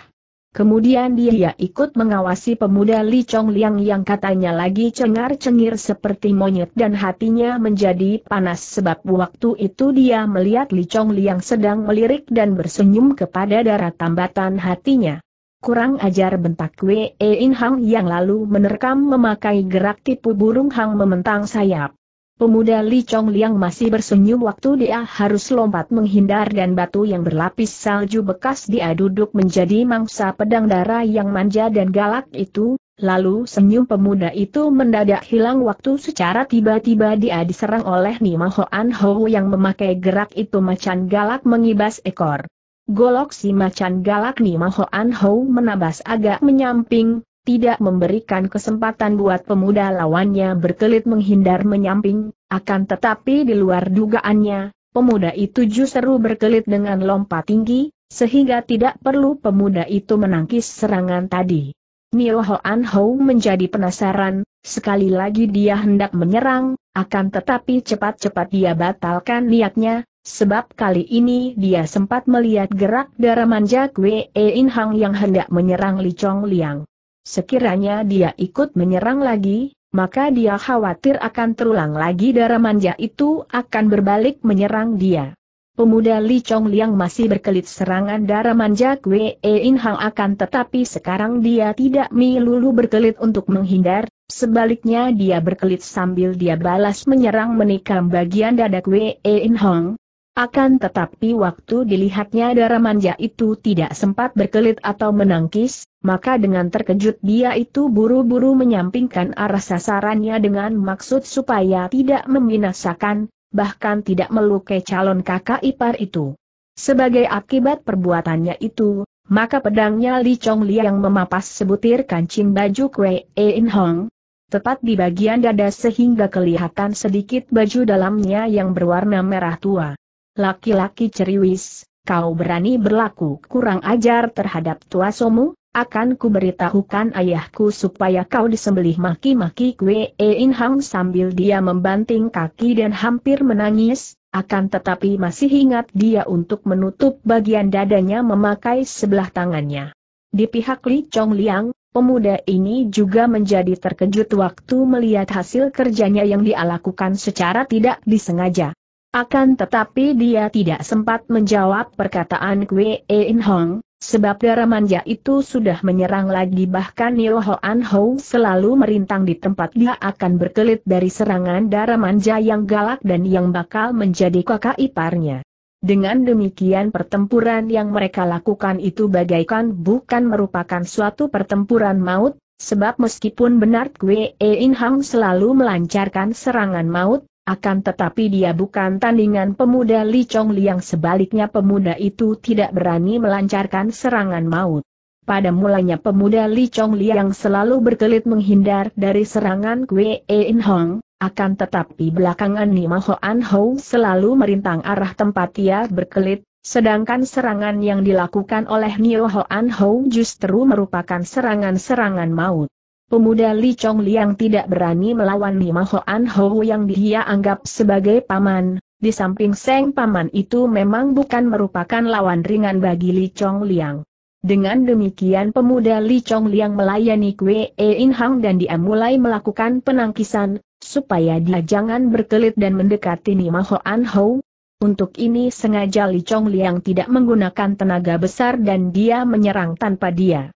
Kemudian dia ikut mengawasi pemuda Li Chong Liang yang katanya lagi cengar-cengir seperti monyet dan hatinya menjadi panas sebab waktu itu dia melihat Li Chong Liang sedang melirik dan bersenyum kepada darah tambatan hatinya. Kurang ajar bentak Wei In Hang yang lalu menerkam memakai gerak tipu burung Hang mementang sayap. Pemuda Li Chong Liang masih bersenyum waktu dia harus lompat menghindar dan batu yang berlapis salju bekas dia duduk menjadi mangsa pedang darah yang manja dan galak itu, lalu senyum pemuda itu mendadak hilang waktu secara tiba-tiba dia diserang oleh Nima Hoan Ho yang memakai gerak itu macan galak mengibas ekor. Golok si macan galak Nima Hoan Ho menabas agak menyamping, tidak memberikan kesempatan buat pemuda lawannya berkelit menghindar menyamping, akan tetapi di luar dugaannya, pemuda itu justru berkelit dengan lompat tinggi, sehingga tidak perlu pemuda itu menangkis serangan tadi. Nio Hoan Hou menjadi penasaran, sekali lagi dia hendak menyerang, akan tetapi cepat-cepat dia batalkan niatnya, sebab kali ini dia sempat melihat gerak darah manja Kwe e In Hang yang hendak menyerang Li Chong Liang. Sekiranya dia ikut menyerang lagi, maka dia khawatir akan terulang lagi darah manja itu akan berbalik menyerang dia. Pemuda Li Chong Liang masih berkelit serangan darah manja Kwee In Hang akan tetapi sekarang dia tidak melulu berkelit untuk menghindar, sebaliknya dia berkelit sambil dia balas menyerang menikam bagian dada Kwee In Hang, akan tetapi waktu dilihatnya darah manja itu tidak sempat berkelit atau menangkis, maka dengan terkejut dia itu buru-buru menyampingkan arah sasarannya dengan maksud supaya tidak membinasakan, bahkan tidak melukai calon kakak ipar itu. Sebagai akibat perbuatannya itu, maka pedangnya Li Chong yang memapas sebutir kancing baju Kwe In Hong, tepat di bagian dada sehingga kelihatan sedikit baju dalamnya yang berwarna merah tua laki-laki ceriwis, kau berani berlaku kurang ajar terhadap tuasomu, akan kuberitahukan ayahku supaya kau disembelih maki-maki kue In Hang sambil dia membanting kaki dan hampir menangis, akan tetapi masih ingat dia untuk menutup bagian dadanya memakai sebelah tangannya. Di pihak Li Chong Liang, pemuda ini juga menjadi terkejut waktu melihat hasil kerjanya yang dia lakukan secara tidak disengaja. Akan tetapi dia tidak sempat menjawab perkataan Kwe In Hong, sebab darah manja itu sudah menyerang lagi bahkan Ho An Ho selalu merintang di tempat dia akan berkelit dari serangan darah manja yang galak dan yang bakal menjadi kakak iparnya. Dengan demikian pertempuran yang mereka lakukan itu bagaikan bukan merupakan suatu pertempuran maut, sebab meskipun benar Kwe In Hong selalu melancarkan serangan maut, akan tetapi dia bukan tandingan pemuda Li Chong Liang sebaliknya pemuda itu tidak berani melancarkan serangan maut. Pada mulanya pemuda Li Chong Liang selalu berkelit menghindar dari serangan Kwe In Hong, akan tetapi belakangan Ni An Hou selalu merintang arah tempat ia berkelit, sedangkan serangan yang dilakukan oleh Ho An Hou justru merupakan serangan-serangan maut. Pemuda Li Chong Liang tidak berani melawan Nima Hoan Hou yang dia anggap sebagai paman, di samping Seng Paman itu memang bukan merupakan lawan ringan bagi Li Chong Liang. Dengan demikian pemuda Li Chong Liang melayani Kwe e In Hang dan dia mulai melakukan penangkisan, supaya dia jangan berkelit dan mendekati Nima Hoan Hou, untuk ini sengaja Li Chong Liang tidak menggunakan tenaga besar dan dia menyerang tanpa dia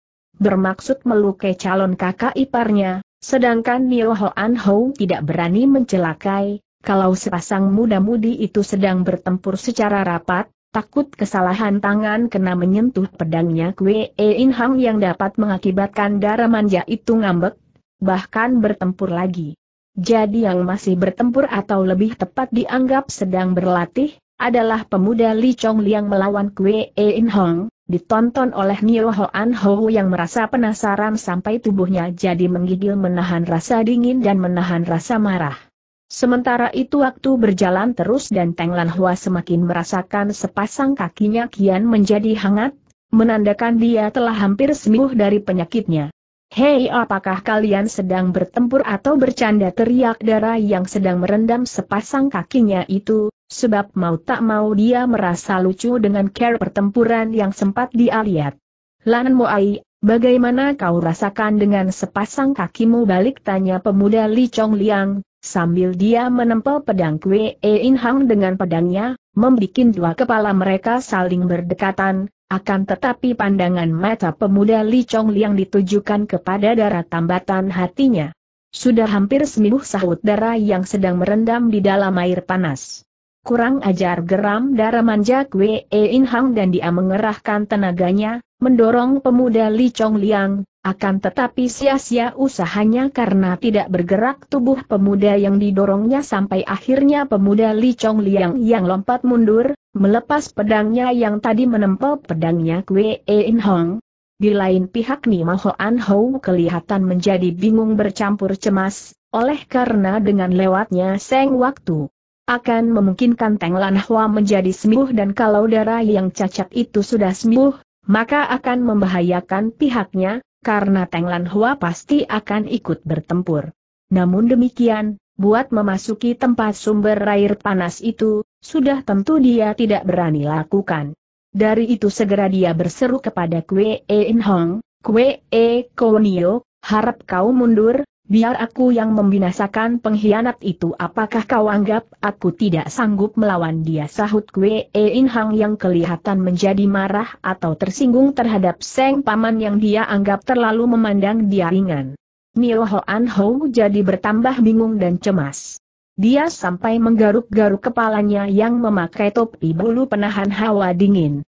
bermaksud melukai calon kakak iparnya, sedangkan Nio Hoan Ho tidak berani mencelakai, kalau sepasang muda-mudi itu sedang bertempur secara rapat, takut kesalahan tangan kena menyentuh pedangnya Kwe In Hang yang dapat mengakibatkan darah manja itu ngambek, bahkan bertempur lagi. Jadi yang masih bertempur atau lebih tepat dianggap sedang berlatih, adalah pemuda Li Chong Liang melawan Kwe In Hong, Ditonton oleh Nio Hoan Ho yang merasa penasaran sampai tubuhnya jadi menggigil menahan rasa dingin dan menahan rasa marah. Sementara itu waktu berjalan terus dan Teng Lan Hua semakin merasakan sepasang kakinya kian menjadi hangat, menandakan dia telah hampir sembuh dari penyakitnya. Hei apakah kalian sedang bertempur atau bercanda teriak darah yang sedang merendam sepasang kakinya itu, sebab mau tak mau dia merasa lucu dengan care pertempuran yang sempat dia lihat. Lan Moai, bagaimana kau rasakan dengan sepasang kakimu balik tanya pemuda Li Chong Liang, sambil dia menempel pedang Kwe E In Hang dengan pedangnya, membuat dua kepala mereka saling berdekatan, akan tetapi pandangan mata pemuda Li Chong Liang ditujukan kepada darah tambatan hatinya. Sudah hampir seminggu sahut darah yang sedang merendam di dalam air panas. Kurang ajar geram darah manjak Wei Inhang dan dia mengerahkan tenaganya, mendorong pemuda Li Chong Liang, akan tetapi sia-sia usahanya karena tidak bergerak tubuh pemuda yang didorongnya sampai akhirnya pemuda Li Chong Liang yang lompat mundur, melepas pedangnya yang tadi menempel pedangnya Kwe In Hong. Di lain pihak Nima An Hou kelihatan menjadi bingung bercampur cemas, oleh karena dengan lewatnya seng waktu akan memungkinkan Teng Lan Hua menjadi sembuh dan kalau darah yang cacat itu sudah sembuh, maka akan membahayakan pihaknya, karena Teng Lan Hua pasti akan ikut bertempur. Namun demikian, buat memasuki tempat sumber air panas itu, sudah tentu dia tidak berani lakukan. Dari itu segera dia berseru kepada Kwe E In Hong, Kwe E Konio, harap kau mundur, biar aku yang membinasakan pengkhianat itu apakah kau anggap aku tidak sanggup melawan dia sahut Kwe In Hang yang kelihatan menjadi marah atau tersinggung terhadap Seng Paman yang dia anggap terlalu memandang dia ringan. Nio an Ho jadi bertambah bingung dan cemas. Dia sampai menggaruk-garuk kepalanya yang memakai topi bulu penahan hawa dingin.